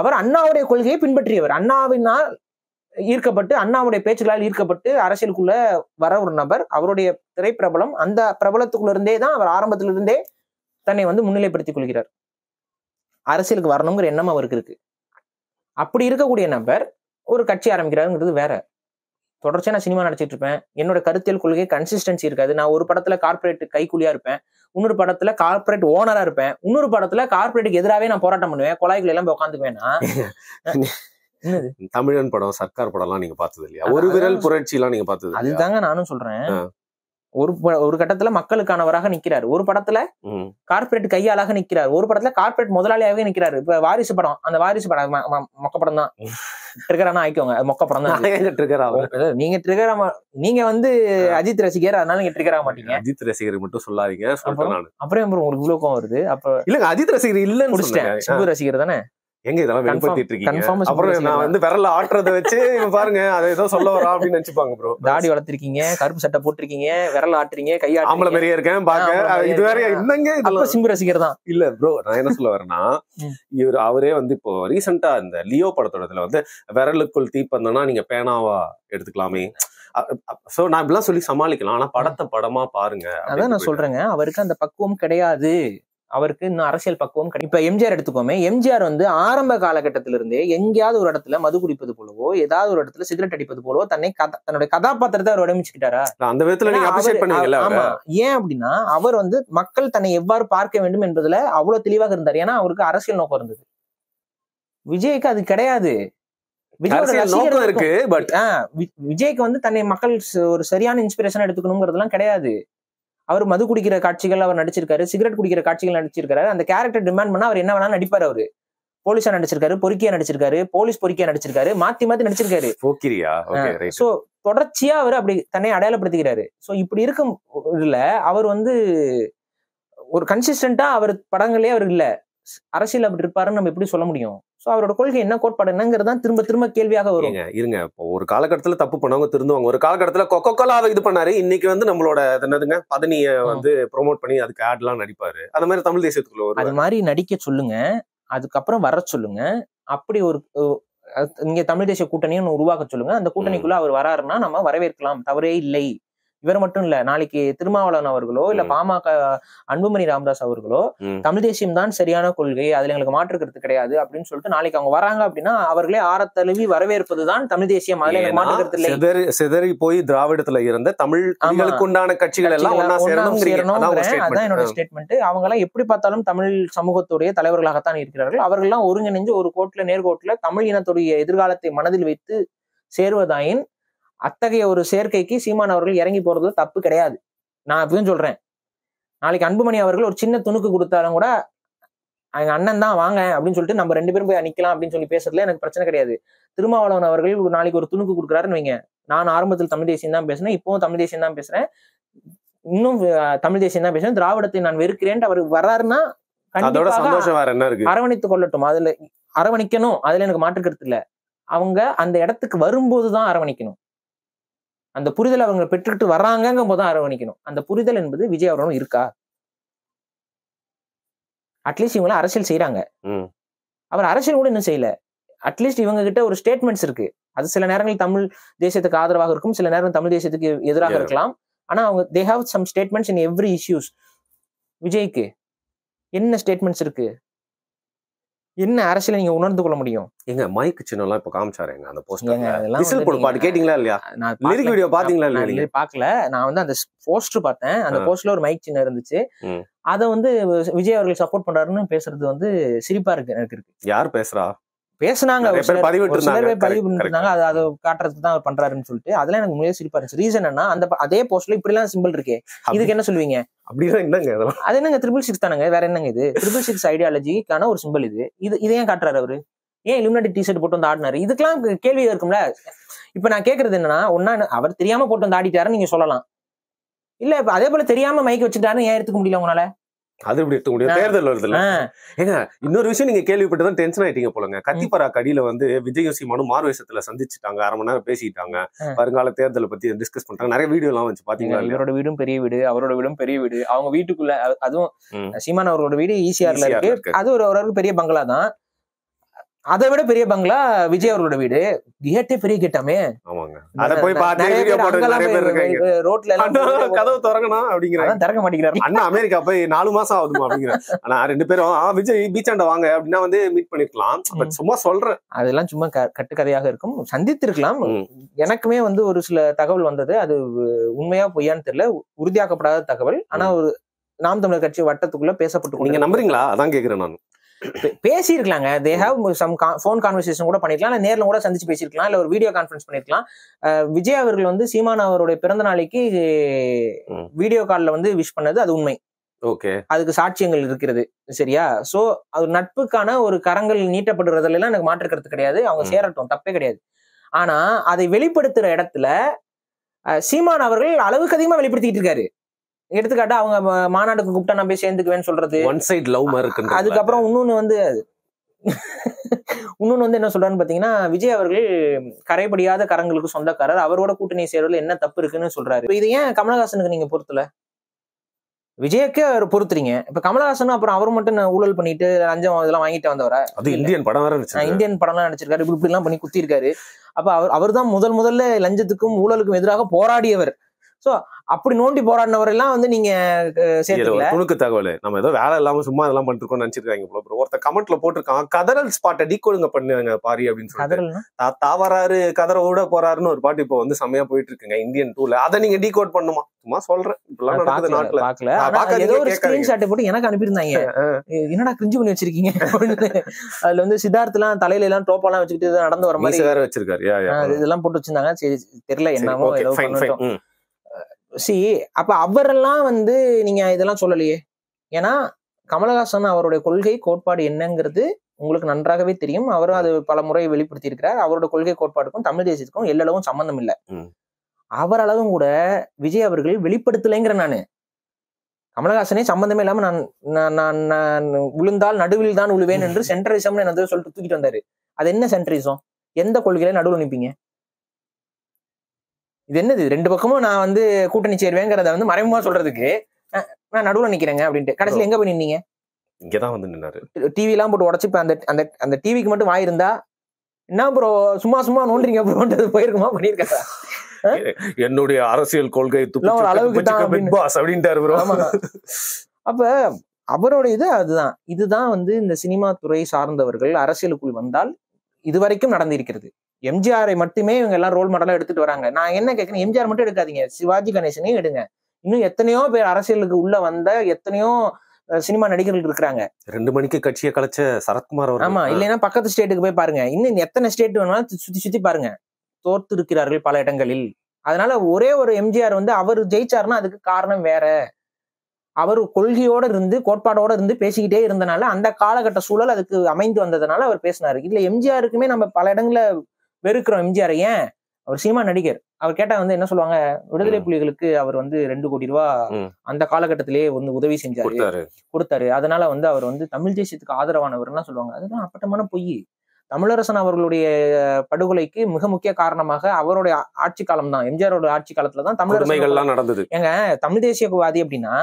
அவர் அண்ணாவுடைய கொள்கையை பின்பற்றியவர் அண்ணாவினால் ஈர்க்கப்பட்டு அண்ணாவுடைய பேச்சுகளால் ஈர்க்கப்பட்டு அரசியலுக்குள்ள வர ஒரு நபர் அவருடைய திரைப்பிரபலம் அந்த பிரபலத்துக்குள்ள இருந்தே தான் அவர் ஆரம்பத்திலிருந்தே தன்னை வந்து முன்னிலைப்படுத்திக் கொள்கிறார் அரசியலுக்கு வரணுங்கிற எண்ணம் அவருக்கு இருக்கு அப்படி இருக்கக்கூடிய நபர் ஒரு கட்சி ஆரம்பிக்கிறாருங்கிறது வேற தொடர்ச்சியாக நான் சினிமா நடிச்சிட்டு இருப்பேன் என்னோட கருத்தியல் கொள்கை கன்சிஸ்டன்சி இருக்காது நான் ஒரு படத்துல கார்பரேட் கைக்கூலியா இருப்பேன் இன்னொரு படத்துல கார்பரேட் ஓனரா இருப்பேன் இன்னொரு படத்துல கார்பரேட்டுக்கு எதிராகவே நான் போராட்டம் பண்ணுவேன் கொலாய்கள் எல்லாம் உட்காந்துக்குவேன்னா *laughs* தமிழன் படம் சர்க்கார் படம் எல்லாம் நீங்க பார்த்தது இல்லையா ஒரு விரல் புரட்சி எல்லாம் நீங்க பார்த்தது அதுதாங்க நானும் சொல்றேன் ஒரு ஒரு கட்டத்துல மக்களுக்கானவராக நிக்கிறாரு ஒரு படத்துல கார்பரேட் கையாளாக நிக்கிறாரு ஒரு படத்துல கார்பரேட் முதலாளியாகவே நிக்கிறாரு இப்ப வாரிசு படம் அந்த வாரிசு படம் மொக்க படம் தான் ட்ரிகரானா ஆயிக்கோங்க மொக்க படம் தான் ட்ரிகர் நீங்க ட்ரிகர் நீங்க வந்து அஜித் ரசிகர் அதனால நீங்க ட்ரிகர் ஆக மாட்டீங்க அஜித் ரசிகர் மட்டும் சொல்லாதீங்க அப்புறம் அப்புறம் உங்களுக்கு வருது அப்ப இல்ல அஜித் ரசிகர் இல்லன்னு ரசிகர் தானே எங்க இதெல்லாம் வெளிப்படுத்திட்டு இருக்கீங்க அப்புறம் நான் வந்து விரல ஆட்டுறத வச்சு பாருங்க அதை ஏதோ சொல்ல வரா அப்படின்னு நினைச்சுப்பாங்க ப்ரோ தாடி வளர்த்திருக்கீங்க கருப்பு சட்டை போட்டிருக்கீங்க விரல ஆட்டுறீங்க கையா ஆம்பளை மாதிரியே இருக்கேன் பாக்க இது வேற என்னங்க இதெல்லாம் சிம்பு ரசிகர் தான் இல்ல ப்ரோ நான் என்ன சொல்ல வரேன்னா இவர் அவரே வந்து இப்போ ரீசெண்டா இந்த லியோ படத்தோடதுல வந்து விரலுக்குள் தீப்பந்தனா நீங்க பேனாவா எடுத்துக்கலாமே சோ நான் இப்படிலாம் சொல்லி சமாளிக்கலாம் ஆனா படத்தை படமா பாருங்க அதான் நான் சொல்றேங்க அவருக்கு அந்த பக்குவம் கிடையாது அவருக்கு இன்னும் அரசியல் பக்குவம் இப்ப எம்ஜிஆர் எடுத்துக்கோமே எம்ஜிஆர் வந்து ஆரம்ப காலகட்டத்திலிருந்தே எங்கேயாவது ஒரு இடத்துல மது குடிப்பது போலவோ ஏதாவது ஒரு இடத்துல சிகரெட் அடிப்பது போலவோ தன்னை தன்னுடைய கதாபாத்திரத்தை அவர் உடம்பிச்சுக்கிட்டாரா அந்த விதத்துல ஆமா ஏன் அப்படின்னா அவர் வந்து மக்கள் தன்னை எவ்வாறு பார்க்க வேண்டும் என்பதுல அவ்வளவு தெளிவாக இருந்தார் ஏன்னா அவருக்கு அரசியல் நோக்கம் இருந்தது விஜய்க்கு அது கிடையாது விஜய்க்கு வந்து தன்னை மக்கள் ஒரு சரியான இன்ஸ்பிரேஷன் எடுத்துக்கணுங்கிறதுலாம் கிடையாது அவர் மது குடிக்கிற காட்சிகள் அவர் நடிச்சிருக்காரு சிகரெட் குடிக்கிற காட்சிகள் நடிச்சிருக்காரு அந்த கேரக்டர் டிமாண்ட் பண்ணா அவர் என்ன வேணாலும் நடிப்பார் அவரு போலீஸா நடிச்சிருக்காரு பொறுக்கியா நடிச்சிருக்காரு போலீஸ் பொறுக்கியா நடிச்சிருக்காரு மாத்தி மாத்தி நடிச்சிருக்காரு சோ தொடர்ச்சியா அவர் அப்படி தன்னை அடையாளப்படுத்திக்கிறாரு சோ இப்படி இருக்கும் இதுல அவர் வந்து ஒரு கன்சிஸ்டண்டா அவர் படங்களே அவர் இல்ல அரசியல் அப்படி இருப்பாருன்னு நம்ம எப்படி சொல்ல முடியும் ஸோ அவரோட கொள்கை என்ன கோட்பாடு என்னங்கிறது திரும்ப திரும்ப கேள்வியாக வரும் இருங்க இப்போ ஒரு காலகட்டத்தில் தப்பு பண்ணவங்க திருந்துவாங்க ஒரு காலகட்டத்தில் கொக்கோ கோலாவை இது பண்ணாரு இன்னைக்கு வந்து நம்மளோட என்னதுங்க பதனியை வந்து ப்ரொமோட் பண்ணி அதுக்கு ஆட்லாம் நடிப்பாரு அது மாதிரி தமிழ் தேசியத்துக்குள்ள அது மாதிரி நடிக்க சொல்லுங்க அதுக்கப்புறம் வர சொல்லுங்க அப்படி ஒரு இங்க தமிழ் தேசிய கூட்டணியும் உருவாக்க சொல்லுங்க அந்த கூட்டணிக்குள்ள அவர் வராருன்னா நம்ம வரவேற்கலாம் தவறே இல்லை இவர் மட்டும் இல்ல நாளைக்கு திருமாவளவன் அவர்களோ இல்ல பாமக அன்புமணி ராமதாஸ் அவர்களோ தமிழ் தேசியம் தான் சரியான கொள்கை அதுல எங்களுக்கு மாற்றுக்கிறது கிடையாது அப்படின்னு சொல்லிட்டு நாளைக்கு அவங்க வராங்க அப்படின்னா அவர்களே ஆரத்தழுவி வரவேற்பது தான் தமிழ் தேசியம் அதுல மாற்றுக்கிறது இல்லை சிதறி போய் திராவிடத்துல இருந்த தமிழ் உண்டான கட்சிகள் எல்லாம் அதான் என்னோட ஸ்டேட்மெண்ட் அவங்க எல்லாம் எப்படி பார்த்தாலும் தமிழ் சமூகத்துடைய தலைவர்களாகத்தான் இருக்கிறார்கள் அவர்கள் எல்லாம் ஒருங்கிணைஞ்சு ஒரு கோட்டுல நேர்கோட்டுல தமிழ் இனத்துடைய எதிர்காலத்தை மனதில் வைத்து சேருவதாயின் அத்தகைய ஒரு சேர்க்கைக்கு சீமான் அவர்கள் இறங்கி போறது தப்பு கிடையாது நான் இப்பயும் சொல்றேன் நாளைக்கு அன்புமணி அவர்கள் ஒரு சின்ன துணுக்கு கொடுத்தாலும் கூட எங்க அண்ணன் தான் வாங்க அப்படின்னு சொல்லிட்டு நம்ம ரெண்டு பேரும் போய் நிக்கலாம் அப்படின்னு சொல்லி பேசுறதுல எனக்கு பிரச்சனை கிடையாது திருமாவளவன் அவர்கள் நாளைக்கு ஒரு துணுக்கு கொடுக்குறாருன்னு வைங்க நான் ஆரம்பத்தில் தமிழ் தேசியம் தான் பேசுறேன் இப்பவும் தமிழ் தேசியம் தான் பேசுறேன் இன்னும் தமிழ் தேசியம் தான் பேசுறேன் திராவிடத்தை நான் வெறுக்கிறேன் அவர் வர்றாருன்னா அரவணைத்து கொள்ளட்டும் அதுல அரவணைக்கணும் அதுல எனக்கு மாற்றுக்கிறது இல்ல அவங்க அந்த இடத்துக்கு வரும்போதுதான் அரவணிக்கணும் அந்த புரிதல் அவங்க பெற்றுக்கிட்டு வர்றாங்கங்கும் போது தான் அரவணிக்கணும் அந்த புரிதல் என்பது விஜய் அவர்களும் இருக்கா அட்லீஸ்ட் இவங்க அரசியல் செய்யறாங்க அவர் அரசியல் கூட இன்னும் செய்யல அட்லீஸ்ட் இவங்க கிட்ட ஒரு ஸ்டேட்மெண்ட்ஸ் இருக்கு அது சில நேரங்கள் தமிழ் தேசத்துக்கு ஆதரவாக இருக்கும் சில நேரம் தமிழ் தேசத்துக்கு எதிராக இருக்கலாம் ஆனா அவங்க they have some statements in every issues விஜய்க்கு என்ன ஸ்டேட்மெண்ட்ஸ் இருக்கு என்ன அரசியல நீங்க உணர்ந்து கொள்ள முடியும் எங்க மைக் சின்னம்லாம் இப்ப காமிச்சாரு அந்த போஸ்டர் விசில் கொடுப்பாடு கேட்டீங்களா இல்லையா நான் லிரிக் வீடியோ பாத்தீங்களா இல்லையா பாக்கல நான் வந்து அந்த போஸ்டர் பார்த்தேன் அந்த போஸ்டர்ல ஒரு மைக் சின்னம் இருந்துச்சு அதை வந்து விஜய் அவர்கள் சப்போர்ட் பண்றாருன்னு பேசுறது வந்து சிரிப்பா இருக்கு எனக்கு இருக்கு யார் பேசுறா பேசினாங்க பதிவிட்டு இருந்தாங்க அது அது காட்டுறதுக்கு தான் பண்றாருன்னு சொல்லிட்டு அதெல்லாம் எனக்கு முறையே சிரிப்பா இருந்துச்சு ரீசன் என்ன அந்த அதே போஸ்ட்ல இப்படி எல்லாம் சிம்பிள் இருக்கு இதுக்கு என்ன சொல்லுவீங்க அப்படிலாம் என்னங்க அது என்னங்க ட்ரிபிள் சிக்ஸ் தானங்க வேற என்னங்க இது ட்ரிபிள் சிக்ஸ் ஐடியாலஜிக்கான ஒரு சிம்பிள் இது இது இதை ஏன் காட்டுறாரு அவரு ஏன் இலுமினாட்டி டி ஷர்ட் போட்டு வந்து ஆடினாரு இதுக்கெல்லாம் கேள்வி இருக்கும்ல இப்ப நான் கேக்குறது என்னன்னா ஒன்னா அவர் தெரியாம போட்டு வந்து ஆடிட்டாருன்னு நீங்க சொல்லலாம் இல்ல அதே போல தெரியாம மைக் வச்சுட்டாருன்னு ஏன் எடுத்துக்க முடியல உங்களால அது இப்படி எடுத்துக்க முடியும் தேர்தல் வருதுல்ல ஏங்க இன்னொரு விஷயம் நீங்க கேள்விப்பட்டதான் டென்ஷன் ஆயிட்டீங்க போலங்க கத்திப்பரா கடியில வந்து விஜயோசி மனு மார்வேசத்துல சந்திச்சுட்டாங்க அரை மணி நேரம் பேசிட்டாங்க வருங்கால தேர்தலை பத்தி டிஸ்கஸ் பண்றாங்க நிறைய வீடியோ எல்லாம் வச்சு பாத்தீங்களா இவரோட வீடும் பெரிய வீடு அவரோட வீடும் பெரிய வீடு அவங்க வீட்டுக்குள்ள அதுவும் சீமான் அவரோட வீடு ஈசிஆர்ல e e இருக்கு அது ஒரு ஓரளவுக்கு பெரிய பங்களா தான் அதை விட பெரிய பங்களா விஜய் அவர்களோட வீடு கேட்டே பெரிய கேட்டாமே அத போய் ரோட்ல கதவு திறக்கணும் அப்படிங்கிற திறக்க மாட்டேங்கிறாரு அண்ணா அமெரிக்கா போய் நாலு மாசம் ஆகுதுமா அப்படிங்கிற ஆனா ரெண்டு பேரும் விஜய் பீச்சாண்ட வாங்க அப்படின்னா வந்து மீட் பண்ணிருக்கலாம் சும்மா சொல்றேன் அதெல்லாம் சும்மா கட்டுக்கதையாக இருக்கும் சந்தித்திருக்கலாம் எனக்குமே வந்து ஒரு சில தகவல் வந்தது அது உண்மையா பொய்யான்னு தெரியல உறுதியாக்கப்படாத தகவல் ஆனா ஒரு நாம் தமிழர் கட்சி வட்டத்துக்குள்ள பேசப்பட்டு நீங்க நம்புறீங்களா அதான் கேக்குறேன் நான் பேசியிருக்கலாங்க they have some phone conversation கூட பண்ணிருக்கலாம் இல்லை நேரில் கூட சந்திச்சு பேசியிருக்கலாம் இல்லை ஒரு வீடியோ கான்ஃபரன்ஸ் பண்ணிருக்கலாம் விஜய் அவர்கள் வந்து சீமான் அவருடைய பிறந்த நாளைக்கு வீடியோ காலில் வந்து விஷ் பண்ணது அது உண்மை ஓகே அதுக்கு சாட்சியங்கள் இருக்கிறது சரியா சோ அது நட்புக்கான ஒரு கரங்கள் நீட்டப்படுறதுல எல்லாம் எனக்கு மாற்றுக்கிறது கிடையாது அவங்க சேரட்டும் தப்பே கிடையாது ஆனா அதை வெளிப்படுத்துற இடத்துல சீமான் அவர்கள் அளவுக்கு அதிகமா வெளிப்படுத்திக்கிட்டு இருக்காரு எடுத்துக்காட்டா அவங்க மாநாட்டுக்கு கூப்பிட்டா நான் போய் சேர்ந்துக்குவேன்னு சொல்றது ஒன் சைட் லவ் இருக்கு அதுக்கப்புறம் இன்னொன்னு வந்து இன்னொன்னு வந்து என்ன சொல்றாருன்னு பாத்தீங்கன்னா விஜய் அவர்கள் கரைபடியாத கரங்களுக்கு சொந்தக்காரர் அவரோட கூட்டணி சேர்வதில் என்ன தப்பு இருக்குன்னு சொல்றாரு இது ஏன் கமலஹாசனுக்கு நீங்க பொறுத்துல விஜயக்கே அவர் பொறுத்துறீங்க இப்ப கமலஹாசனும் அப்புறம் அவர் மட்டும் நான் ஊழல் பண்ணிட்டு லஞ்சம் இதெல்லாம் வாங்கிட்டு வந்தவரா அது இந்தியன் படம் வேற இந்தியன் படம்லாம் நடிச்சிருக்காரு இப்படி இப்படி எல்லாம் பண்ணி குத்திருக்காரு அப்ப அவர் அவர் தான் முதல் முதல்ல லஞ்சத்துக்கும் ஊழலுக்கும் எதிராக போராடியவர் சோ அப்படி நோண்டி போராடினவரெல்லாம் வந்து நீங்க சேர்த்து துணுக்கு தகவல் நம்ம ஏதோ வேலை இல்லாம சும்மா இதெல்லாம் பண்ணிருக்கோம் நினைச்சிருக்காங்க போல ஒருத்த கமெண்ட்ல போட்டிருக்கான் கதறல் ஸ்பாட்டை டீகோடுங்க பண்ணுங்க பாரி அப்படின்னு சொல்லிட்டு தாவராரு கதறவோட போறாருன்னு ஒரு பாட்டு இப்ப வந்து செம்மையா போயிட்டு இருக்குங்க இந்தியன் டூல அதை நீங்க டீகோட் பண்ணுமா சும்மா சொல்றேன் இப்பெல்லாம் நடக்குது நாட்டுல பாக்கல ஏதோ ஒரு ஸ்கிரீன்ஷாட் போட்டு எனக்கு அனுப்பியிருந்தாங்க *laughs* என்னடா கிரிஞ்சு பண்ணி வச்சிருக்கீங்க அதுல வந்து சித்தார்த் எல்லாம் தலையில எல்லாம் டோப்பா எல்லாம் வச்சுக்கிட்டு நடந்து வர மாதிரி வேற வச்சிருக்காரு இதெல்லாம் போட்டு வச்சிருந்தாங்க சரி தெரியல என்னமோ ஏதோ சி அப்ப அவரெல்லாம் வந்து நீங்க இதெல்லாம் சொல்லலையே ஏன்னா கமலஹாசன் அவருடைய கொள்கை கோட்பாடு என்னங்கிறது உங்களுக்கு நன்றாகவே தெரியும் அவரும் அது பல முறை இருக்கிறார் அவரோட கொள்கை கோட்பாடுக்கும் தமிழ் தேசியத்துக்கும் எல்லவும் சம்பந்தம் இல்லை அவரளவும் கூட விஜய் அவர்கள் வெளிப்படுத்தலைங்கிற நான் கமலஹாசனே சம்பந்தமே இல்லாம நான் நான் நான் விழுந்தால் நடுவில் தான் விழுவேன் என்று சென்ட்ரலிசம்னு *laughs* என்னது சொல்லிட்டு தூக்கிட்டு வந்தாரு அது என்ன சென்ட்ரலிசம் எந்த கொள்கையில நடுவில் நிற்பீங்க இது என்னது ரெண்டு பக்கமும் நான் வந்து கூட்டணி சேருவேங்கிறத வந்து மறைமுகமா சொல்றதுக்கு நான் நடுவில் நிக்கிறேங்க அப்படின்ட்டு கடைசியில் எங்க போய் நின்னீங்க இங்கதான் வந்து நின்னாரு டிவி எல்லாம் போட்டு உடச்சு இப்ப அந்த அந்த அந்த டிவிக்கு மட்டும் வாயிருந்தா என்ன ப்ரோ சும்மா சும்மா நோண்டுறீங்க ப்ரோன்றது போயிருக்குமா பண்ணிருக்கா என்னுடைய அரசியல் கொள்கை ஒரு அளவுக்கு பாஸ் அப்படின்ட்டாரு ப்ரோ அப்ப அவரோட இது அதுதான் இதுதான் வந்து இந்த சினிமா துறை சார்ந்தவர்கள் அரசியலுக்குள் வந்தால் இதுவரைக்கும் நடந்திருக்கிறது எம்ஜிஆரை மட்டுமே இவங்க எல்லாம் ரோல் மாடலாக எடுத்துட்டு வராங்க நான் என்ன கேட்குறேன் எம்ஜிஆர் மட்டும் எடுக்காதீங்க சிவாஜி கணேசனையும் எடுங்க இன்னும் எத்தனையோ பேர் அரசியலுக்கு உள்ள வந்த எத்தனையோ சினிமா நடிகர்கள் இருக்கிறாங்க ரெண்டு மணிக்கு கட்சியை கலைச்ச சரத்குமார் ஆமா இல்லைன்னா பக்கத்து ஸ்டேட்டுக்கு போய் பாருங்க இன்னும் எத்தனை ஸ்டேட் வேணாலும் சுத்தி சுத்தி பாருங்க தோர்த்து இருக்கிறார்கள் பல இடங்களில் அதனால ஒரே ஒரு எம்ஜிஆர் வந்து அவர் ஜெயிச்சாருன்னா அதுக்கு காரணம் வேற அவர் கொள்கையோட இருந்து கோட்பாடோட இருந்து பேசிக்கிட்டே இருந்தனால அந்த காலகட்ட சூழல் அதுக்கு அமைந்து வந்ததுனால அவர் பேசினாரு இல்ல எம்ஜிஆருக்குமே நம்ம பல இடங்களில் வெறுக்கிறோம் எம்ஜிஆர் ஏன் அவர் சினிமா நடிகர் அவர் கேட்டா வந்து என்ன சொல்லுவாங்க விடுதலை புலிகளுக்கு அவர் வந்து ரெண்டு கோடி ரூபா அந்த காலகட்டத்திலேயே வந்து உதவி செஞ்சாரு கொடுத்தாரு அதனால வந்து அவர் வந்து தமிழ் தேசியத்துக்கு ஆதரவானவர்லாம் சொல்லுவாங்க அதுதான் அப்பட்டமான பொய் தமிழரசன் அவர்களுடைய படுகொலைக்கு மிக முக்கிய காரணமாக அவருடைய ஆட்சி காலம் தான் எம்ஜிஆரோட ஆட்சி காலத்துலதான் தமிழர் நடந்தது எங்க தமிழ் தேசியவாதி அப்படின்னா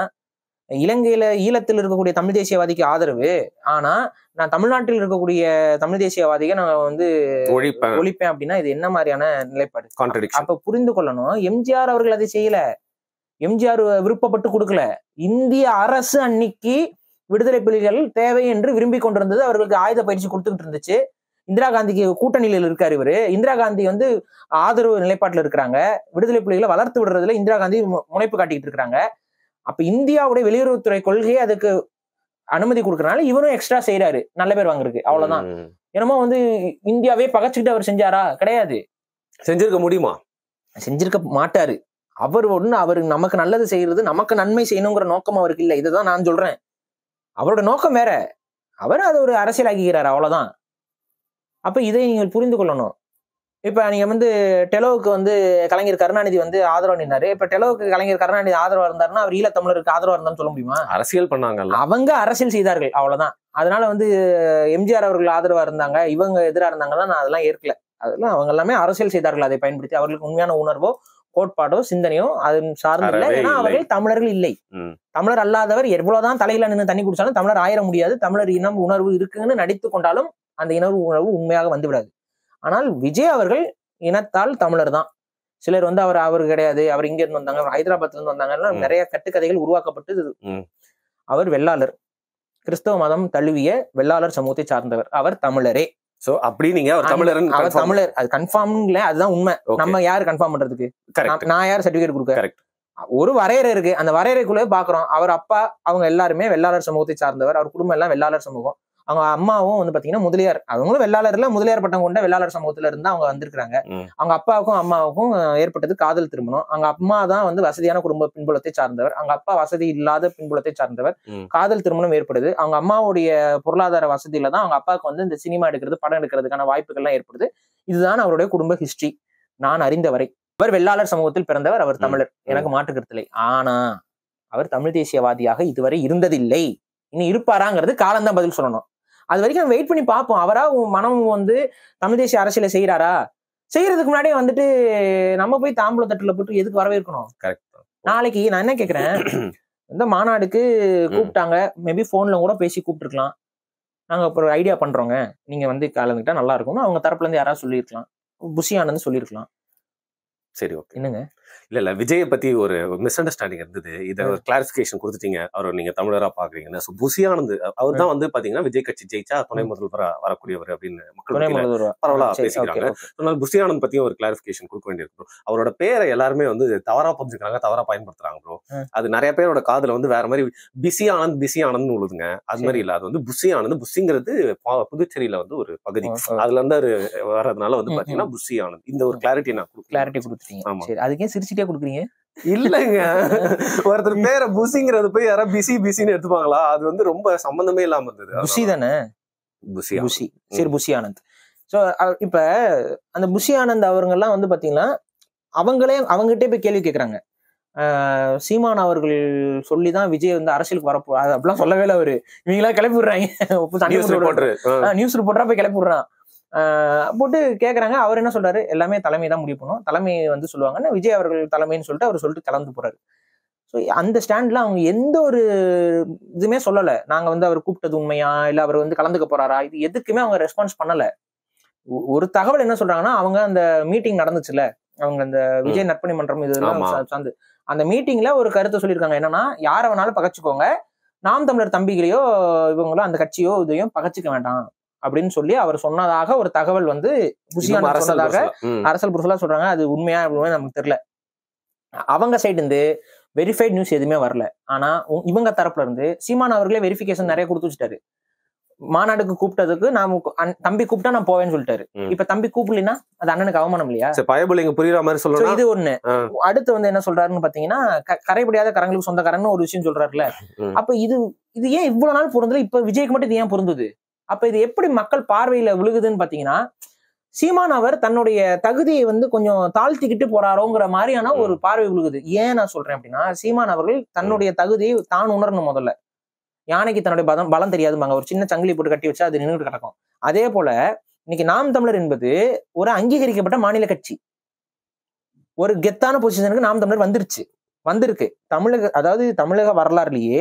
இலங்கையில ஈழத்தில் இருக்கக்கூடிய தமிழ் தேசியவாதிக்கு ஆதரவு ஆனா நான் தமிழ்நாட்டில் இருக்கக்கூடிய தமிழ் தேசியவாதிக நான் வந்து ஒழிப்பேன் ஒழிப்பேன் அப்படின்னா இது என்ன மாதிரியான நிலைப்பாடு அப்ப புரிந்து கொள்ளணும் எம்ஜிஆர் அவர்கள் அதை செய்யல எம்ஜிஆர் விருப்பப்பட்டு கொடுக்கல இந்திய அரசு அன்னைக்கு விடுதலை புலிகள் தேவை என்று விரும்பி கொண்டிருந்தது அவர்களுக்கு ஆயுத பயிற்சி கொடுத்துக்கிட்டு இருந்துச்சு இந்திரா காந்திக்கு கூட்டணியில் இருக்காரு இவரு இந்திரா காந்தி வந்து ஆதரவு நிலைப்பாட்டில் இருக்கிறாங்க விடுதலை புலிகளை வளர்த்து விடுறதுல இந்திரா காந்தி முனைப்பு காட்டிக்கிட்டு இருக்கிறாங்க அப்ப இந்தியாவுடைய வெளியுறவுத்துறை கொள்கையை அதுக்கு அனுமதி கொடுக்கறனால இவரும் எக்ஸ்ட்ரா செய்யறாரு நல்ல பேர் வாங்குறதுக்கு அவ்வளவுதான் என்னமோ வந்து இந்தியாவே பகச்சுக்கிட்டு அவர் செஞ்சாரா கிடையாது செஞ்சிருக்க முடியுமா செஞ்சிருக்க மாட்டாரு அவர் ஒண்ணு அவர் நமக்கு நல்லது செய்யறது நமக்கு நன்மை செய்யணுங்கிற நோக்கம் அவருக்கு இல்லை இதை தான் நான் சொல்றேன் அவரோட நோக்கம் வேற அவர் அதை ஒரு அரசியலாக்கிக்கிறார் அவ்வளவுதான் அப்ப இதை நீங்கள் புரிந்து கொள்ளணும் இப்போ நீங்கள் வந்து டெலோவுக்கு வந்து கலைஞர் கருணாநிதி வந்து ஆதரவு நின்றாரு இப்போ டெலோவுக்கு கலைஞர் கருணாநிதி ஆதரவாக இருந்தாருன்னா அவர் ஈழ தமிழருக்கு ஆதரவாக இருந்தாலும் சொல்ல முடியுமா அரசியல் பண்ணாங்கல்ல அவங்க அரசியல் செய்தார்கள் அவ்வளோதான் அதனால வந்து எம்ஜிஆர் அவர்கள் ஆதரவாக இருந்தாங்க இவங்க எதிராக இருந்தாங்கன்னா நான் அதெல்லாம் ஏற்கல அதெல்லாம் அவங்க எல்லாமே அரசியல் செய்தார்கள் அதை பயன்படுத்தி அவர்களுக்கு உண்மையான உணர்வோ கோட்பாடோ சிந்தனையோ அது சார்ந்த இல்லை ஏன்னா அவர்கள் தமிழர்கள் இல்லை தமிழர் அல்லாதவர் எவ்வளவுதான் தலையில நின்று தண்ணி குடிச்சாலும் தமிழர் ஆயிட முடியாது தமிழர் இனம் உணர்வு இருக்குன்னு நடித்து கொண்டாலும் அந்த இனவு உணர்வு உண்மையாக வந்துவிடாது ஆனால் விஜய் அவர்கள் இனத்தால் தமிழர் தான் சிலர் வந்து அவர் அவர் கிடையாது அவர் இங்க இருந்து வந்தாங்க ஹைதராபாத்ல இருந்து வந்தாங்க நிறைய கட்டுக்கதைகள் உருவாக்கப்பட்டு அவர் வெள்ளாளர் கிறிஸ்தவ மதம் தழுவிய வெள்ளாளர் சமூகத்தை சார்ந்தவர் அவர் தமிழரே சோ அப்படி நீங்க அவர் தமிழர் அவர் தமிழர் அது கன்ஃபார்ம்ல அதுதான் உண்மை நம்ம யாரு கன்ஃபார்ம் பண்றதுக்கு நான் யார் சர்டிபிகேட் கொடுக்க ஒரு வரையறை இருக்கு அந்த வரையறைக்குள்ளே பாக்குறோம் அவர் அப்பா அவங்க எல்லாருமே வெள்ளாளர் சமூகத்தை சார்ந்தவர் அவர் குடும்பம் எல்லாம் வெள்ளாளர் சமூகம் அவங்க அம்மாவும் வந்து பாத்தீங்கன்னா முதலியார் அவங்களும் வெள்ளாளர்ல முதலியார் பட்டம் கொண்ட வெள்ளாளர் சமூகத்துல இருந்து அவங்க வந்திருக்கிறாங்க அவங்க அப்பாவுக்கும் அம்மாவுக்கும் ஏற்பட்டது காதல் திருமணம் அவங்க அம்மா தான் வந்து வசதியான குடும்ப பின்புலத்தை சார்ந்தவர் அவங்க அப்பா வசதி இல்லாத பின்புலத்தை சார்ந்தவர் காதல் திருமணம் ஏற்படுது அவங்க அம்மாவுடைய பொருளாதார வசதியில தான் அவங்க அப்பாவுக்கு வந்து இந்த சினிமா எடுக்கிறது படம் எடுக்கிறதுக்கான வாய்ப்புகள்லாம் ஏற்படுது இதுதான் அவருடைய குடும்ப ஹிஸ்டரி நான் அறிந்தவரை அவர் வெள்ளாளர் சமூகத்தில் பிறந்தவர் அவர் தமிழர் எனக்கு மாற்றுக்கருத்தில்லை ஆனா அவர் தமிழ் தேசியவாதியாக இதுவரை இருந்ததில்லை இன்னும் இருப்பாராங்கிறது காலந்தான் பதில் சொல்லணும் அது வரைக்கும் நம்ம வெயிட் பண்ணி பார்ப்போம் அவரா மனம் வந்து தமிழ் தேசிய அரசியல செய்யறாரா செய்யறதுக்கு முன்னாடியே வந்துட்டு நம்ம போய் தாம்பூல தட்டுல போட்டு எதுக்கு வரவே கரெக்ட் நாளைக்கு நான் என்ன கேக்குறேன் *clears throat* இந்த மாநாடுக்கு கூப்பிட்டாங்க மேபி போன்ல கூட பேசி கூப்பிட்டுருக்கலாம் நாங்க அப்புறம் ஐடியா பண்றோங்க நீங்க வந்து கலந்துக்கிட்டா நல்லா இருக்கும்னு அவங்க தரப்புல இருந்து யாராவது சொல்லியிருக்கலாம் புஷியானது சொல்லியிருக்கலாம் சரி ஓகே என்னங்க இல்ல இல்ல விஜயை பத்தி ஒரு மிஸ் அண்டர்ஸ்டாண்டிங் இருந்தது இதை ஒரு கிளாரிபிகேஷன் கொடுத்துட்டீங்க அவர் நீங்க தமிழரா பாக்குறீங்க ஸோ புசியானந்த் அவர் தான் வந்து பாத்தீங்கன்னா விஜய் கட்சி ஜெயிச்சா துணை முதல்வரா வரக்கூடியவர் அப்படின்னு மக்கள் பரவலா பேசிக்கிறாங்க புசியானந்த் பத்தியும் ஒரு கிளாரிஃபிகேஷன் கொடுக்க வேண்டியிருக்கும் அவரோட பேரை எல்லாருமே வந்து தவறா புரிஞ்சுக்கிறாங்க தவறா பயன்படுத்துறாங்க ப்ரோ அது நிறைய பேரோட காதுல வந்து வேற மாதிரி பிசி ஆனந்த் பிசி ஆனந்த் உழுதுங்க அது மாதிரி இல்ல அது வந்து புசி ஆனந்த் புசிங்கிறது புதுச்சேரியில வந்து ஒரு பகுதி அதுல இருந்து வர்றதுனால வந்து பாத்தீங்கன்னா புசி ஆனந்த் இந்த ஒரு கிளாரிட்டி நான் கிளாரிட்டி கொடுத்துட்டீங்க அதுக்கே சிரிச்சிட்டே கொடுக்குறீங்க இல்லைங்க ஒருத்தர் பேர புசிங்கிறது போய் யாராவது பிசி பிசின்னு எடுத்துப்பாங்களா அது வந்து ரொம்ப சம்பந்தமே இல்லாம இருந்தது புஷி தானே புஷி சரி புஷி ஆனந்த் சோ இப்ப அந்த புஷி ஆனந்த் அவங்கெல்லாம் வந்து பாத்தீங்கன்னா அவங்களே அவங்ககிட்டே போய் கேள்வி கேட்குறாங்க சீமான் அவர்கள் சொல்லிதான் விஜய் வந்து அரசியலுக்கு வரப்போ அப்படிலாம் சொல்லவே இல்லை அவரு இவங்களா கிளப்பி விடுறாங்க நியூஸ் ரிப்போர்ட்டரா போய் கிளப்பி விடுறான் போட்டு கேட்குறாங்க அவர் என்ன சொல்றாரு எல்லாமே தலைமை தான் முடிவு பண்ணும் தலைமை வந்து சொல்லுவாங்கன்னு விஜய் அவர்கள் தலைமைன்னு சொல்லிட்டு அவர் சொல்லிட்டு கலந்து போறாரு ஸோ அந்த ஸ்டாண்டில் அவங்க எந்த ஒரு இதுவுமே சொல்லலை நாங்கள் வந்து அவர் கூப்பிட்டது உண்மையா இல்லை அவர் வந்து கலந்துக்க போறாரா இது எதுக்குமே அவங்க ரெஸ்பான்ஸ் பண்ணலை ஒரு தகவல் என்ன சொல்றாங்கன்னா அவங்க அந்த மீட்டிங் நடந்துச்சுல்ல அவங்க அந்த விஜய் நற்பணி மன்றம் இதெல்லாம் சார்ந்து அந்த மீட்டிங்கில் ஒரு கருத்தை சொல்லியிருக்காங்க என்னன்னா யாரை வேணாலும் பகச்சுக்கோங்க நாம் தமிழர் தம்பிகளையோ இவங்களோ அந்த கட்சியோ இதையும் பகச்சிக்க வேண்டாம் அப்படின்னு சொல்லி அவர் சொன்னதாக ஒரு தகவல் வந்து புஷியான் சொன்னதாக அரசல் புருஷலா சொல்றாங்க அது உண்மையா அப்படின்னு நமக்கு தெரியல அவங்க சைடு இருந்து வெரிஃபைட் நியூஸ் எதுவுமே வரல ஆனா இவங்க தரப்புல இருந்து சீமான் அவர்களே வெரிஃபிகேஷன் நிறைய கொடுத்து வச்சுட்டாரு மாநாடுக்கு கூப்பிட்டதுக்கு நான் தம்பி கூப்பிட்டா நான் போவேன்னு சொல்லிட்டாரு இப்ப தம்பி கூப்பிடலன்னா அது அண்ணனுக்கு அவமானம் இல்லையா பயபிள்ளைங்க புரியுற மாதிரி சொல்லுங்க இது ஒண்ணு அடுத்து வந்து என்ன சொல்றாருன்னு பாத்தீங்கன்னா கரைபடியாத கரங்களுக்கு சொந்தக்காரன்னு ஒரு விஷயம் சொல்றாருல அப்ப இது இது ஏன் இவ்வளவு நாள் பொருந்தல இப்ப விஜய்க்கு மட்டும் இது ஏன் பொருந்தது அப்ப இது எப்படி மக்கள் பார்வையில விழுகுதுன்னு பாத்தீங்கன்னா சீமான் அவர் தன்னுடைய தகுதியை வந்து கொஞ்சம் தாழ்த்திக்கிட்டு போறாரோங்கிற மாதிரியான ஒரு பார்வை விழுகுது ஏன் நான் சொல்றேன் அப்படின்னா சீமான் அவர்கள் தன்னுடைய தகுதியை தான் உணரணும் முதல்ல யானைக்கு தன்னுடைய பலம் பலம் தெரியாதுமாங்க ஒரு சின்ன சங்கிலி போட்டு கட்டி வச்சா அது நின்றுட்டு கிடக்கும் அதே போல இன்னைக்கு நாம் தமிழர் என்பது ஒரு அங்கீகரிக்கப்பட்ட மாநில கட்சி ஒரு கெத்தான பொசிஷனுக்கு நாம் தமிழர் வந்துருச்சு வந்திருக்கு தமிழக அதாவது தமிழக வரலாறுலயே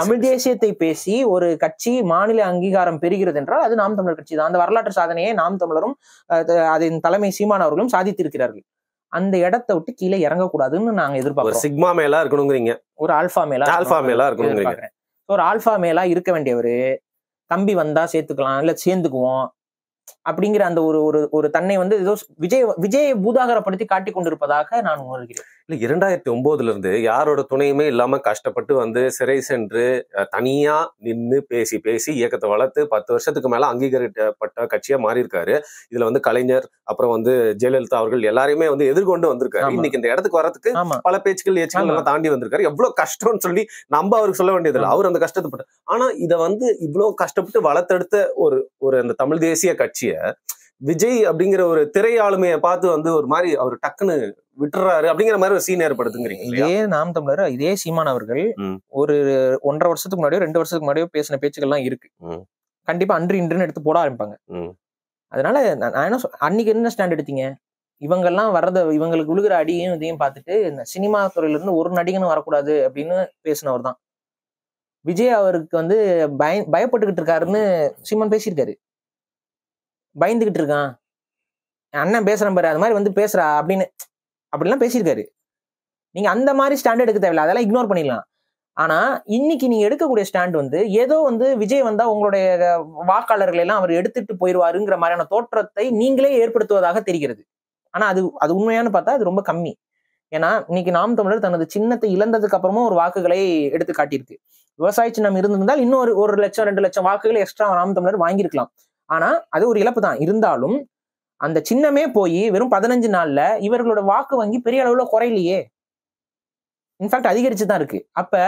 தமிழ் தேசியத்தை பேசி ஒரு கட்சி மாநில அங்கீகாரம் பெறுகிறது என்றால் அது நாம் தமிழர் கட்சி தான் அந்த வரலாற்று சாதனையை நாம் தமிழரும் அதன் தலைமை சீமான் அவர்களும் சாதித்திருக்கிறார்கள் அந்த இடத்தை விட்டு கீழே இறங்கக்கூடாதுன்னு நாங்க எதிர்பார்க்கிறோம் சிக்மா மேலா இருக்கணுங்கிறீங்க ஒரு ஆல்பா மேலா ஆல்பா மேலா இருக்கணுங்கிறீங்க ஒரு ஆல்பா மேலா இருக்க வேண்டியவர் தம்பி வந்தா சேர்த்துக்கலாம் இல்ல சேர்ந்துக்குவோம் அப்படிங்கிற அந்த ஒரு ஒரு ஒரு தன்னை வந்து ஏதோ விஜய் விஜயை பூதாகரப்படுத்தி காட்டி கொண்டிருப்பதாக நான் உணர்கிறேன் இல்லை இரண்டாயிரத்தி ஒன்பதுல இருந்து யாரோட துணையுமே இல்லாம கஷ்டப்பட்டு வந்து சிறை சென்று தனியா நின்று பேசி பேசி இயக்கத்தை வளர்த்து பத்து வருஷத்துக்கு மேல அங்கீகரிக்கப்பட்ட கட்சியா மாறி இருக்காரு இதுல வந்து கலைஞர் அப்புறம் வந்து ஜெயலலிதா அவர்கள் எல்லாரையுமே வந்து எதிர்கொண்டு வந்திருக்காரு இன்னைக்கு இந்த இடத்துக்கு வரதுக்கு பல பேச்சுகள் ஏச்சுக்கள் எல்லாம் தாண்டி வந்திருக்காரு எவ்வளவு கஷ்டம்னு சொல்லி நம்ம அவருக்கு சொல்ல வேண்டியதில்லை அவர் அந்த கஷ்டத்தைப்பட்டு ஆனா இதை வந்து இவ்வளவு கஷ்டப்பட்டு வளர்த்தெடுத்த ஒரு ஒரு அந்த தமிழ் தேசிய கட்சியை விஜய் அப்படிங்கிற ஒரு திரையாளுமையை பார்த்து வந்து ஒரு மாதிரி அவர் டக்குன்னு விட்டுறாரு அப்படிங்கிற மாதிரி ஒரு சீன் ஏற்படுத்துங்கிறீங்க இதே நாம் தமிழர் இதே சீமான் அவர்கள் ஒரு ஒன்றரை வருஷத்துக்கு முன்னாடியோ ரெண்டு வருஷத்துக்கு முன்னாடியோ பேசின பேச்சுகள்லாம் இருக்கு கண்டிப்பா அன்று இன்றுன்னு எடுத்து போட ஆரம்பிப்பாங்க அதனால நான் என்ன அன்னைக்கு என்ன ஸ்டாண்ட் எடுத்தீங்க இவங்கெல்லாம் வர்றத இவங்களுக்கு விழுகிற அடியையும் இதையும் பார்த்துட்டு இந்த சினிமா இருந்து ஒரு நடிகனும் வரக்கூடாது அப்படின்னு பேசினவர் தான் விஜய் அவருக்கு வந்து பய பயப்பட்டுக்கிட்டு இருக்காருன்னு சீமான் பேசியிருக்காரு பயந்துகிட்டு இருக்கான் அண்ணன் பேசுகிறேன் பாரு அது மாதிரி வந்து பேசுறா அப்படின்னு அப்படிலாம் பேசியிருக்காரு நீங்கள் அந்த மாதிரி ஸ்டாண்டர்ட் எடுக்க தேவையில்ல அதெல்லாம் இக்னோர் பண்ணிடலாம் ஆனா இன்னைக்கு நீங்க எடுக்கக்கூடிய ஸ்டாண்ட் வந்து ஏதோ வந்து விஜய் வந்தா உங்களுடைய வாக்காளர்களை எல்லாம் அவர் எடுத்துட்டு போயிடுவாருங்கிற மாதிரியான தோற்றத்தை நீங்களே ஏற்படுத்துவதாக தெரிகிறது ஆனா அது அது உண்மையானு பார்த்தா அது ரொம்ப கம்மி ஏன்னா இன்னைக்கு நாம் தமிழர் தனது சின்னத்தை இழந்ததுக்கு அப்புறமும் ஒரு வாக்குகளை எடுத்து காட்டியிருக்கு விவசாய சின்னம் இருந்திருந்தால் இன்னும் ஒரு ஒரு லட்சம் ரெண்டு லட்சம் வாக்குகள் எக்ஸ்ட்ரா நாம் தமிழர் வாங்கியிருக்கலாம் ஆனா அது ஒரு இழப்பு தான் இருந்தாலும் அந்த சின்னமே போய் வெறும் பதினஞ்சு நாள்ல இவர்களோட வாக்கு வங்கி பெரிய அளவுல குறையிலையே இன்ஃபேக்ட் அதிகரிச்சு தான் இருக்கு அப்ப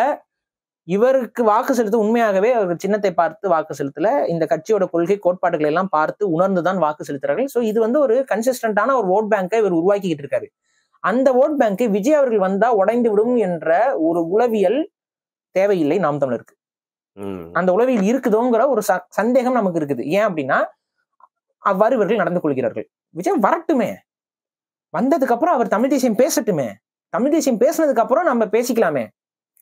இவருக்கு வாக்கு செலுத்த உண்மையாகவே அவர் சின்னத்தை பார்த்து வாக்கு செலுத்தல இந்த கட்சியோட கொள்கை கோட்பாடுகளை எல்லாம் பார்த்து உணர்ந்து தான் வாக்கு செலுத்துறார்கள் ஸோ இது வந்து ஒரு கன்சிஸ்டன்டான ஒரு ஓட் பேங்கை இவர் உருவாக்கிக்கிட்டு இருக்காரு அந்த ஓட் பேங்க்கு விஜய் அவர்கள் வந்தா உடைந்து விடும் என்ற ஒரு உளவியல் தேவையில்லை நாம் தமிழருக்கு அந்த உளவியல் இருக்குதோங்கிற ஒரு சந்தேகம் நமக்கு இருக்குது ஏன் அப்படின்னா அவ்வாறு இவர்கள் நடந்து கொள்கிறார்கள் விஜய் வரட்டுமே வந்ததுக்கு அப்புறம் அவர் தமிழ் தேசியம் பேசட்டுமே கம்யூனிகேஷன் பேசினதுக்கு அப்புறம் நம்ம பேசிக்கலாமே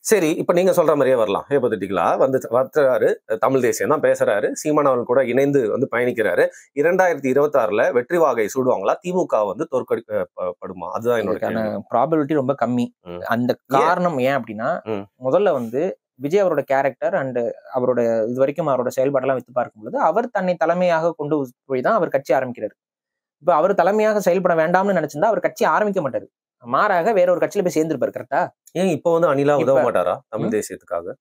சரி இப்போ நீங்கள் சொல்கிற மாதிரியே வரலாம் ஹேபத்திகளா வந்து வர்றாரு தமிழ் தேசியம் தான் பேசுகிறாரு சீமான் அவர்கள் கூட இணைந்து வந்து பயணிக்கிறாரு இரண்டாயிரத்தி இருபத்தாறில் வெற்றி வாகை சூடுவாங்களா திமுக வந்து தோற்கடிக்கப்படுமா அதுதான் என்னோட ப்ராபபிலிட்டி ரொம்ப கம்மி அந்த காரணம் ஏன் அப்படின்னா முதல்ல வந்து விஜய் அவரோட கேரக்டர் அண்டு அவரோட இது வரைக்கும் அவரோட செயல்பாடெல்லாம் வைத்து பார்க்கும் பொழுது அவர் தன்னை தலைமையாக கொண்டு போய் தான் அவர் கட்சி ஆரம்பிக்கிறார் இப்போ அவர் தலைமையாக செயல்பட வேண்டாம்னு நினைச்சிருந்தா அவர் கட்சி ஆரம்பிக்க மாட்டார் மாறாக வேற ஒரு கட்சியில போய் சேர்ந்திருப்பாரு கரெக்டா ஏன் இப்போ வந்து அனிலா உதவ மாட்டாரா தமிழ் தேசியத்துக்காக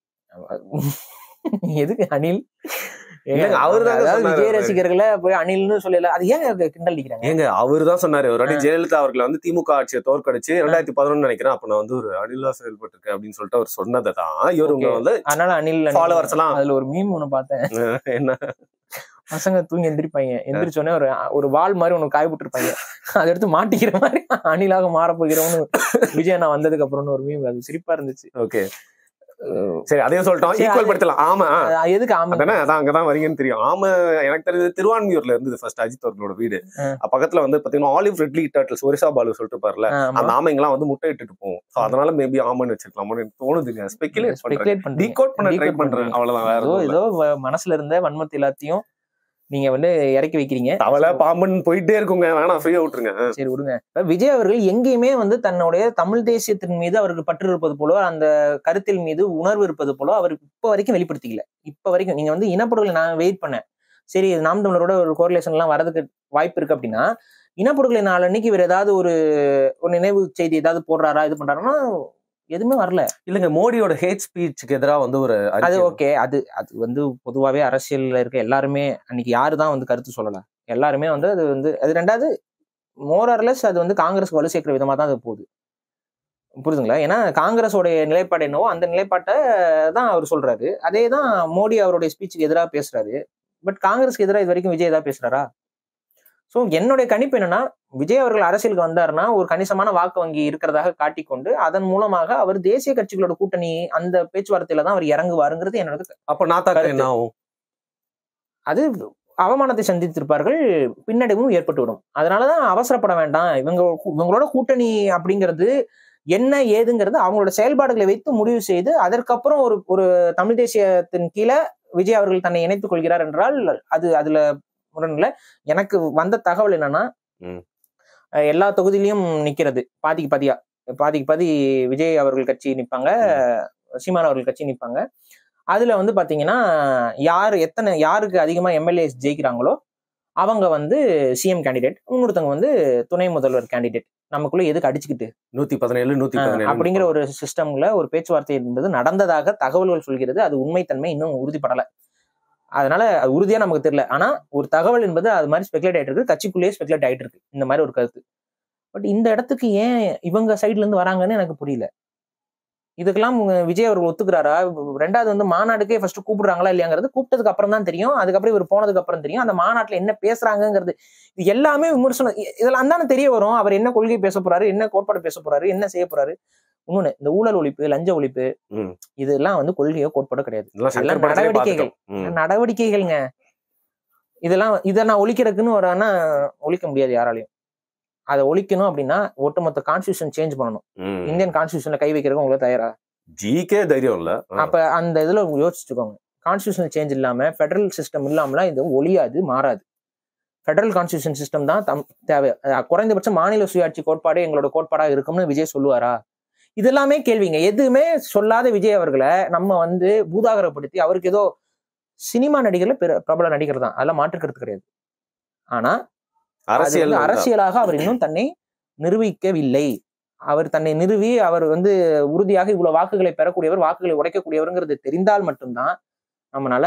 *laughs* எதுக்கு அனில் விஜய் ரசிகர்களை போய் அனில்னு சொல்லல அது ஏன் கிண்டல் ஏங்க அவர் தான் சொன்னாரு ஒரு ஜெயலலிதா அவர்களை வந்து திமுக ஆட்சியை தோற்கடிச்சு ரெண்டாயிரத்தி பதினொன்னு நினைக்கிறேன் அப்ப நான் வந்து ஒரு அணிலா செயல்பட்டு இருக்கேன் அப்படின்னு சொல்லிட்டு அவர் சொன்னதை தான் அதனால அனில் ஃபாலோவர்ஸ் அதுல ஒரு மீம் ஒண்ணு பார்த்தேன் *laughs* என்ன பசங்க தூங்கி எந்திரிப்பாங்க எந்திரிச்சோடனே ஒரு ஒரு வால் மாதிரி உனக்கு காயப்பட்டிருப்பாங்க அதை எடுத்து மாட்டிக்கிற மாதிரி அணிலாக மாறப்போகிறோம்னு விஜய் நான் வந்ததுக்கு அப்புறம்னு ஒரு மீன் அது சிரிப்பா இருந்துச்சு ஓகே சரி அதையும் சொல்லிட்டோம் ஈக்குவல் படுத்தலாம் ஆமா எதுக்கு ஆமா தானே அதான் அங்கதான் வரீங்கன்னு தெரியும் ஆமா எனக்கு தெரிஞ்சது திருவான்மியூர்ல இருந்தது ஃபர்ஸ்ட் அஜித் அவர்களோட வீடு பக்கத்துல வந்து பாத்தீங்கன்னா olive ridley turtles Orissa Balu சொல்லிட்டு பாருல அந்த ஆமைங்கெல்லாம் வந்து முட்டை இட்டுட்டு போகும் சோ அதனால மேபி ஆமான்னு வச்சிருக்கலாம் எனக்கு தோணுதுங்க ஸ்பெகுலேட் பண்ணி டீகோட் பண்ண ட்ரை பண்றேன் அவ்வளவுதான் வேற ஏதோ மனசுல இருந்த வன்மத்தை எல்லாத்தையும் நீங்க வந்து இறக்கி வைக்கிறீங்க அவளை பாம்பன் போயிட்டே இருக்குங்க வேணாம் ஃப்ரீயா விட்டுருங்க சரி விடுங்க விஜய் அவர்கள் எங்கேயுமே வந்து தன்னுடைய தமிழ் தேசியத்தின் மீது அவருக்கு பற்று இருப்பது போல அந்த கருத்தில் மீது உணர்வு இருப்பது போல அவர் இப்ப வரைக்கும் வெளிப்படுத்திக்கல இப்ப வரைக்கும் நீங்க வந்து இனப்படுகொலை நான் வெயிட் பண்ணேன் சரி நாம் தமிழரோட ஒரு கோரிலேஷன் எல்லாம் வரதுக்கு வாய்ப்பு இருக்கு அப்படின்னா நாலு நாளன்னைக்கு இவர் ஏதாவது ஒரு ஒரு நினைவு செய்தி ஏதாவது போடுறாரா இது பண்றாருன்னா எதுவுமே வரல இல்லைங்க மோடியோட ஹேட் ஸ்பீச்சுக்கு எதிராக வந்து ஒரு அது ஓகே அது அது வந்து பொதுவாகவே அரசியலில் இருக்க எல்லாருமே அன்னைக்கு யாரு தான் வந்து கருத்து சொல்லலை எல்லாருமே வந்து அது வந்து அது ரெண்டாவது மோரர்லெஸ் அது வந்து காங்கிரஸ் வலு சேர்க்கிற விதமாக தான் அது போகுது புரியுதுங்களா ஏன்னா காங்கிரஸோடைய நிலைப்பாடு என்னவோ அந்த நிலைப்பாட்டை தான் அவர் சொல்றாரு அதே தான் மோடி அவருடைய ஸ்பீச்சுக்கு எதிராக பேசுறாரு பட் காங்கிரஸ்க்கு எதிராக இது வரைக்கும் விஜய் ஏதாவது பேசுறாரா ஸோ என்னுடைய கணிப்பு என்னன்னா விஜய் அவர்கள் அரசியலுக்கு வந்தாருன்னா ஒரு கணிசமான வாக்கு வங்கி இருக்கிறதாக காட்டிக்கொண்டு அதன் மூலமாக அவர் தேசிய கட்சிகளோட கூட்டணி அந்த பேச்சுவார்த்தையில தான் அவர் இறங்குவாருங்கிறது என்னோட அப்ப நாத்தாக்கர் ஆகும் அது அவமானத்தை சந்தித்திருப்பார்கள் பின்னடைவும் ஏற்பட்டுவிடும் அதனாலதான் அவசரப்பட வேண்டாம் இவங்க இவங்களோட கூட்டணி அப்படிங்கிறது என்ன ஏதுங்கிறது அவங்களோட செயல்பாடுகளை வைத்து முடிவு செய்து அதற்கப்புறம் ஒரு ஒரு தமிழ் தேசியத்தின் கீழே விஜய் அவர்கள் தன்னை இணைத்துக் கொள்கிறார் என்றால் அது அதுல முரண்ல எனக்கு வந்த தகவல் என்னன்னா எல்லா தொகுதியிலையும் நிக்கிறது பாதிக்கு பாதியா பாதிக்கு பாதி விஜய் அவர்கள் கட்சி நிற்பாங்க சீமான் அவர்கள் கட்சி நிற்பாங்க அதுல வந்து பாத்தீங்கன்னா யார் எத்தனை யாருக்கு அதிகமா எம்எல்ஏஸ் ஜெயிக்கிறாங்களோ அவங்க வந்து சிஎம் கேண்டிடேட் இன்னொருத்தவங்க வந்து துணை முதல்வர் கேண்டிடேட் நமக்குள்ள எதுக்கு அடிச்சுக்கிட்டு நூத்தி பதினேழு நூத்தி அப்படிங்கிற ஒரு சிஸ்டம்ல ஒரு பேச்சுவார்த்தை என்பது நடந்ததாக தகவல்கள் சொல்கிறது அது உண்மைத்தன்மை இன்னும் உறுதிப்படலை அதனால அது உறுதியா நமக்கு தெரியல ஆனா ஒரு தகவல் என்பது அது மாதிரி ஸ்பெகுலேட் ஆயிட்டு இருக்கு கட்சிக்குள்ளேயே ஸ்பெகுலேட் ஆயிட்டு இருக்கு இந்த மாதிரி ஒரு கருத்து பட் இந்த இடத்துக்கு ஏன் இவங்க சைட்ல இருந்து வராங்கன்னு எனக்கு புரியல இதுக்கெல்லாம் விஜய் அவர் ஒத்துக்கிறாரா ரெண்டாவது வந்து மாநாடுக்கே ஃபர்ஸ்ட் கூப்பிடுறாங்களா இல்லையாங்கிறது கூப்பிட்டதுக்கு அப்புறம் தான் தெரியும் அதுக்கப்புறம் இவர் போனதுக்கு அப்புறம் தெரியும் அந்த மாநாட்டில் என்ன பேசுறாங்கிறது இது எல்லாமே விமர்சனம் இதெல்லாம் தானே தெரிய வரும் அவர் என்ன கொள்கை பேச போறாரு என்ன கோட்பாடு பேச போறாரு என்ன செய்ய போறாரு இன்னொன்னு இந்த ஊழல் ஒழிப்பு லஞ்ச ஒழிப்பு இதெல்லாம் வந்து கொள்கையோ கோட்பாடோ கிடையாது நடவடிக்கைகள் நடவடிக்கைகள்ங்க இதெல்லாம் இதை நான் ஒழிக்கிறதுக்குன்னு வரானா ஒழிக்க முடியாது யாராலையும் அதை ஒழிக்கணும் அப்படின்னா ஒட்டுமொத்த கான்ஸ்டியூஷன் சேஞ்ச் பண்ணணும் இந்தியன் கான்ஸ்டியூஷன்ல கை வைக்கிறதுக்கு உங்களுக்கு தயாரா ஜிகே தைரியம் இல்ல அப்ப அந்த இதுல யோசிச்சுக்கோங்க கான்ஸ்டியூஷன் சேஞ்ச் இல்லாம ஃபெடரல் சிஸ்டம் இல்லாமலாம் இது ஒழியாது மாறாது ஃபெடரல் கான்ஸ்டியூஷன் சிஸ்டம் தான் தம் தேவை குறைந்தபட்சம் மாநில சுயாட்சி கோட்பாடு எங்களோட கோட்பாடா இருக்கும்னு விஜய் சொல்லுவாரா இது எல்லாமே கேள்விங்க எதுவுமே சொல்லாத விஜய் அவர்களை நம்ம வந்து பூதாகரப்படுத்தி அவருக்கு ஏதோ சினிமா நடிகர்ல பிரபல நடிகர் தான் அதெல்லாம் மாற்றுக்கிறது கிடையாது ஆனா அரசியல் அரசியலாக அவர் இன்னும் தன்னை நிரூபிக்கவில்லை அவர் தன்னை நிறுவி அவர் வந்து உறுதியாக இவ்வளவு வாக்குகளை பெறக்கூடியவர் வாக்குகளை உடைக்கக்கூடியவருங்கிறது தெரிந்தால் மட்டும்தான் நம்மளால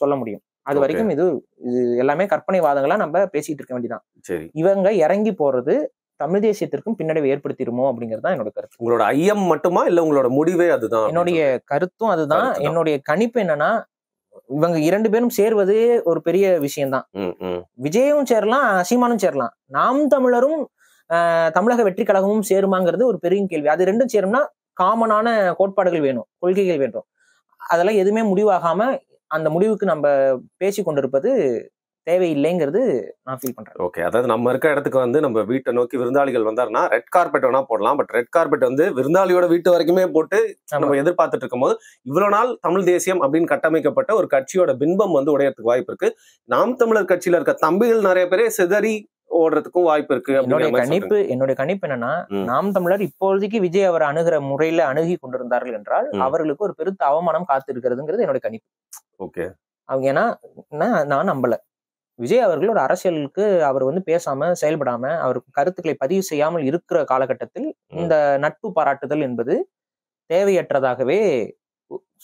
சொல்ல முடியும் அது வரைக்கும் இது இது எல்லாமே கற்பனை வாதங்களா நம்ம பேசிட்டு இருக்க வேண்டியதான் சரி இவங்க இறங்கி போறது தமிழ் தேசியத்திற்கும் பின்னடைவு ஏற்படுத்திடுமோ அப்படிங்கிறது தான் என்னோட கருத்து உங்களோட ஐயம் மட்டுமா இல்ல உங்களோட முடிவே அதுதான் என்னுடைய கருத்தும் அதுதான் என்னுடைய கணிப்பு என்னன்னா இவங்க இரண்டு பேரும் சேர்வது ஒரு பெரிய விஷயம்தான் விஜயும் சேரலாம் அசீமானும் சேரலாம் நாம் தமிழரும் தமிழக வெற்றி கழகமும் சேருமாங்கிறது ஒரு பெரிய கேள்வி அது ரெண்டும் சேரும்னா காமனான கோட்பாடுகள் வேணும் கொள்கைகள் வேண்டும் அதெல்லாம் எதுவுமே முடிவாகாம அந்த முடிவுக்கு நம்ம பேசி கொண்டிருப்பது தேவையில்லைங்கிறது நான் ஃபீல் பண்றேன் ஓகே அதாவது நம்ம இருக்க இடத்துக்கு வந்து நம்ம வீட்டை நோக்கி விருந்தாளிகள் வந்தாருன்னா ரெட் கார்பெட் வேணா போடலாம் பட் ரெட் கார்பெட் வந்து விருந்தாளியோட வீட்டு வரைக்குமே போட்டு நம்ம எதிர்பார்த்துட்டு இருக்கும் போது இவ்வளோ நாள் தமிழ் தேசியம் அப்படின்னு கட்டமைக்கப்பட்ட ஒரு கட்சியோட பின்பம் வந்து உடையறதுக்கு வாய்ப்பு இருக்கு நாம் தமிழர் கட்சியில இருக்க தம்பிகள் நிறைய பேரே சிதறி ஓடுறதுக்கும் வாய்ப்பு இருக்கு என்னுடைய கணிப்பு என்னுடைய கணிப்பு என்னன்னா நாம் தமிழர் இப்போதைக்கு விஜய் அவர் அணுகிற முறையில அணுகி கொண்டிருந்தார்கள் என்றால் அவர்களுக்கு ஒரு பெருத்த அவமானம் காத்திருக்கிறதுங்கிறது என்னுடைய கணிப்பு ஓகே அவங்க ஏன்னா நான் நம்பல விஜய் அவர்களோட அரசியலுக்கு அவர் வந்து பேசாம செயல்படாம அவர் கருத்துக்களை பதிவு செய்யாமல் இருக்கிற காலகட்டத்தில் இந்த நட்பு பாராட்டுதல் என்பது தேவையற்றதாகவே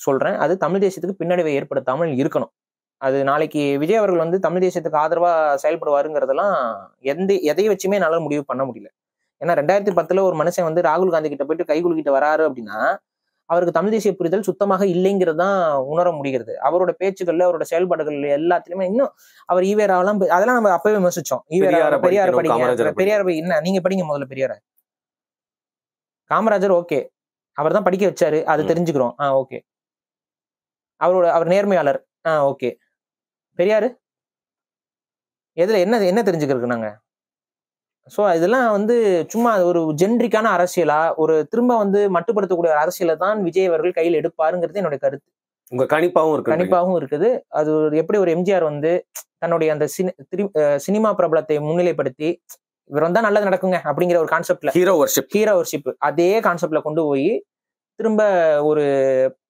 சொல்றேன் அது தமிழ் தேசியத்துக்கு பின்னடைவை ஏற்படுத்தாமல் இருக்கணும் அது நாளைக்கு விஜய் அவர்கள் வந்து தமிழ் தேசியத்துக்கு ஆதரவா செயல்படுவாருங்கிறதெல்லாம் எந்த எதை வச்சுமே என்னால் முடிவு பண்ண முடியல ஏன்னா ரெண்டாயிரத்தி பத்துல ஒரு மனுஷன் வந்து ராகுல் காந்தி கிட்ட போயிட்டு கை குலுக்கிட்டு வராரு அப்படின்னா அவருக்கு தமிழ் தேசிய புரிதல் சுத்தமாக இல்லைங்கிறது தான் உணர முடிகிறது அவரோட பேச்சுகள்ல அவரோட செயல்பாடுகள் எல்லாத்துலயுமே இன்னும் அவர் ஈவேராவெல்லாம் அதெல்லாம் நம்ம அப்பவே விமர்சிச்சோம் ஈவேரா பெரியார் படிங்க பெரியார் என்ன நீங்க படிங்க முதல்ல பெரியார காமராஜர் ஓகே அவர் தான் படிக்க வச்சாரு அது தெரிஞ்சுக்கிறோம் ஆஹ் ஓகே அவரோட அவர் நேர்மையாளர் ஆஹ் ஓகே பெரியாரு எதுல என்ன என்ன தெரிஞ்சுக்கிறதுக்கு நாங்க ஸோ இதெல்லாம் வந்து சும்மா ஒரு ஜென்ரிக்கான அரசியலா ஒரு திரும்ப வந்து மட்டுப்படுத்தக்கூடிய ஒரு அரசியலை தான் விஜய் அவர்கள் கையில் எடுப்பாருங்கிறது என்னுடைய கருத்து உங்க கணிப்பாகவும் இருக்கு கணிப்பாகவும் இருக்குது அது எப்படி ஒரு எம்ஜிஆர் வந்து தன்னுடைய அந்த சினிமா பிரபலத்தை முன்னிலைப்படுத்தி இவர் வந்தா நல்லது நடக்குங்க அப்படிங்கிற ஒரு கான்செப்ட்ல ஹீரோ ஒர்ஷிப் ஹீரோ ஒர்ஷிப் அதே கான்செப்ட்ல கொண்டு போய் திரும்ப ஒரு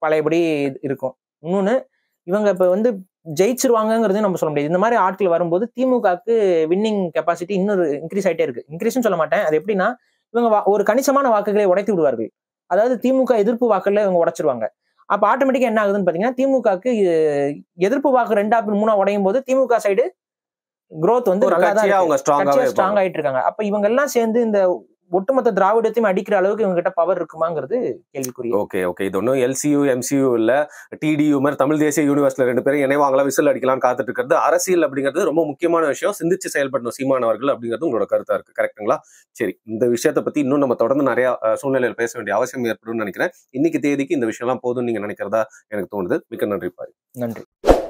பழையபடி இருக்கும் இன்னொன்னு இவங்க இப்ப வந்து ஜெயிச்சிருவாங்கிறது நம்ம சொல்ல முடியாது இந்த மாதிரி ஆட்கள் வரும்போது திமுகவுக்கு வின்னிங் கெப்பாசிட்டி இன்னொரு இன்க்ரீஸ் ஆகிட்டே இருக்கு இன்க்ரீஸ்னு சொல்ல மாட்டேன் அது எப்படின்னா இவங்க ஒரு கணிசமான வாக்குகளை உடைத்து விடுவார்கள் அதாவது திமுக எதிர்ப்பு வாக்குல இவங்க உடைச்சிருவாங்க அப்போ ஆட்டோமேட்டிக்காக என்ன ஆகுதுன்னு பார்த்தீங்கன்னா திமுகக்கு எதிர்ப்பு வாக்கு ரெண்டா மூணா உடையும் போது திமுக சைடு க்ரோத் வந்து ஸ்ட்ராங் ஆகிட்டு இருக்காங்க அப்போ இவங்க எல்லாம் சேர்ந்து இந்த ஒட்டுமொத்த திராவிடத்தையும் அடிக்கிற அளவுக்கு இவங்க கிட்ட பவர் இருக்குமாங்கிறது கேள்விக்குரிய ஓகே ஓகே இது ஒன்றும் எல்சியு எம்சியூ இல்ல டிடியூ மாதிரி தமிழ் தேசிய யூனிவர்ஸ்ல ரெண்டு பேரும் இணைவாங்களா விசில் அடிக்கலாம் காத்துட்டு இருக்கிறது அரசியல் அப்படிங்கிறது ரொம்ப முக்கியமான விஷயம் சிந்திச்சு செயல்படணும் சீமானவர்கள் அப்படிங்கிறது உங்களோட கருத்தா இருக்கு கரெக்டுங்களா சரி இந்த விஷயத்தை பத்தி இன்னும் நம்ம தொடர்ந்து நிறைய சூழ்நிலையில் பேச வேண்டிய அவசியம் ஏற்படும் நினைக்கிறேன் இன்னைக்கு தேதிக்கு இந்த விஷயம்லாம் போதும் நீங்க நினைக்கிறதா எனக்கு தோணுது மிக்க நன்றி பாரு நன்றி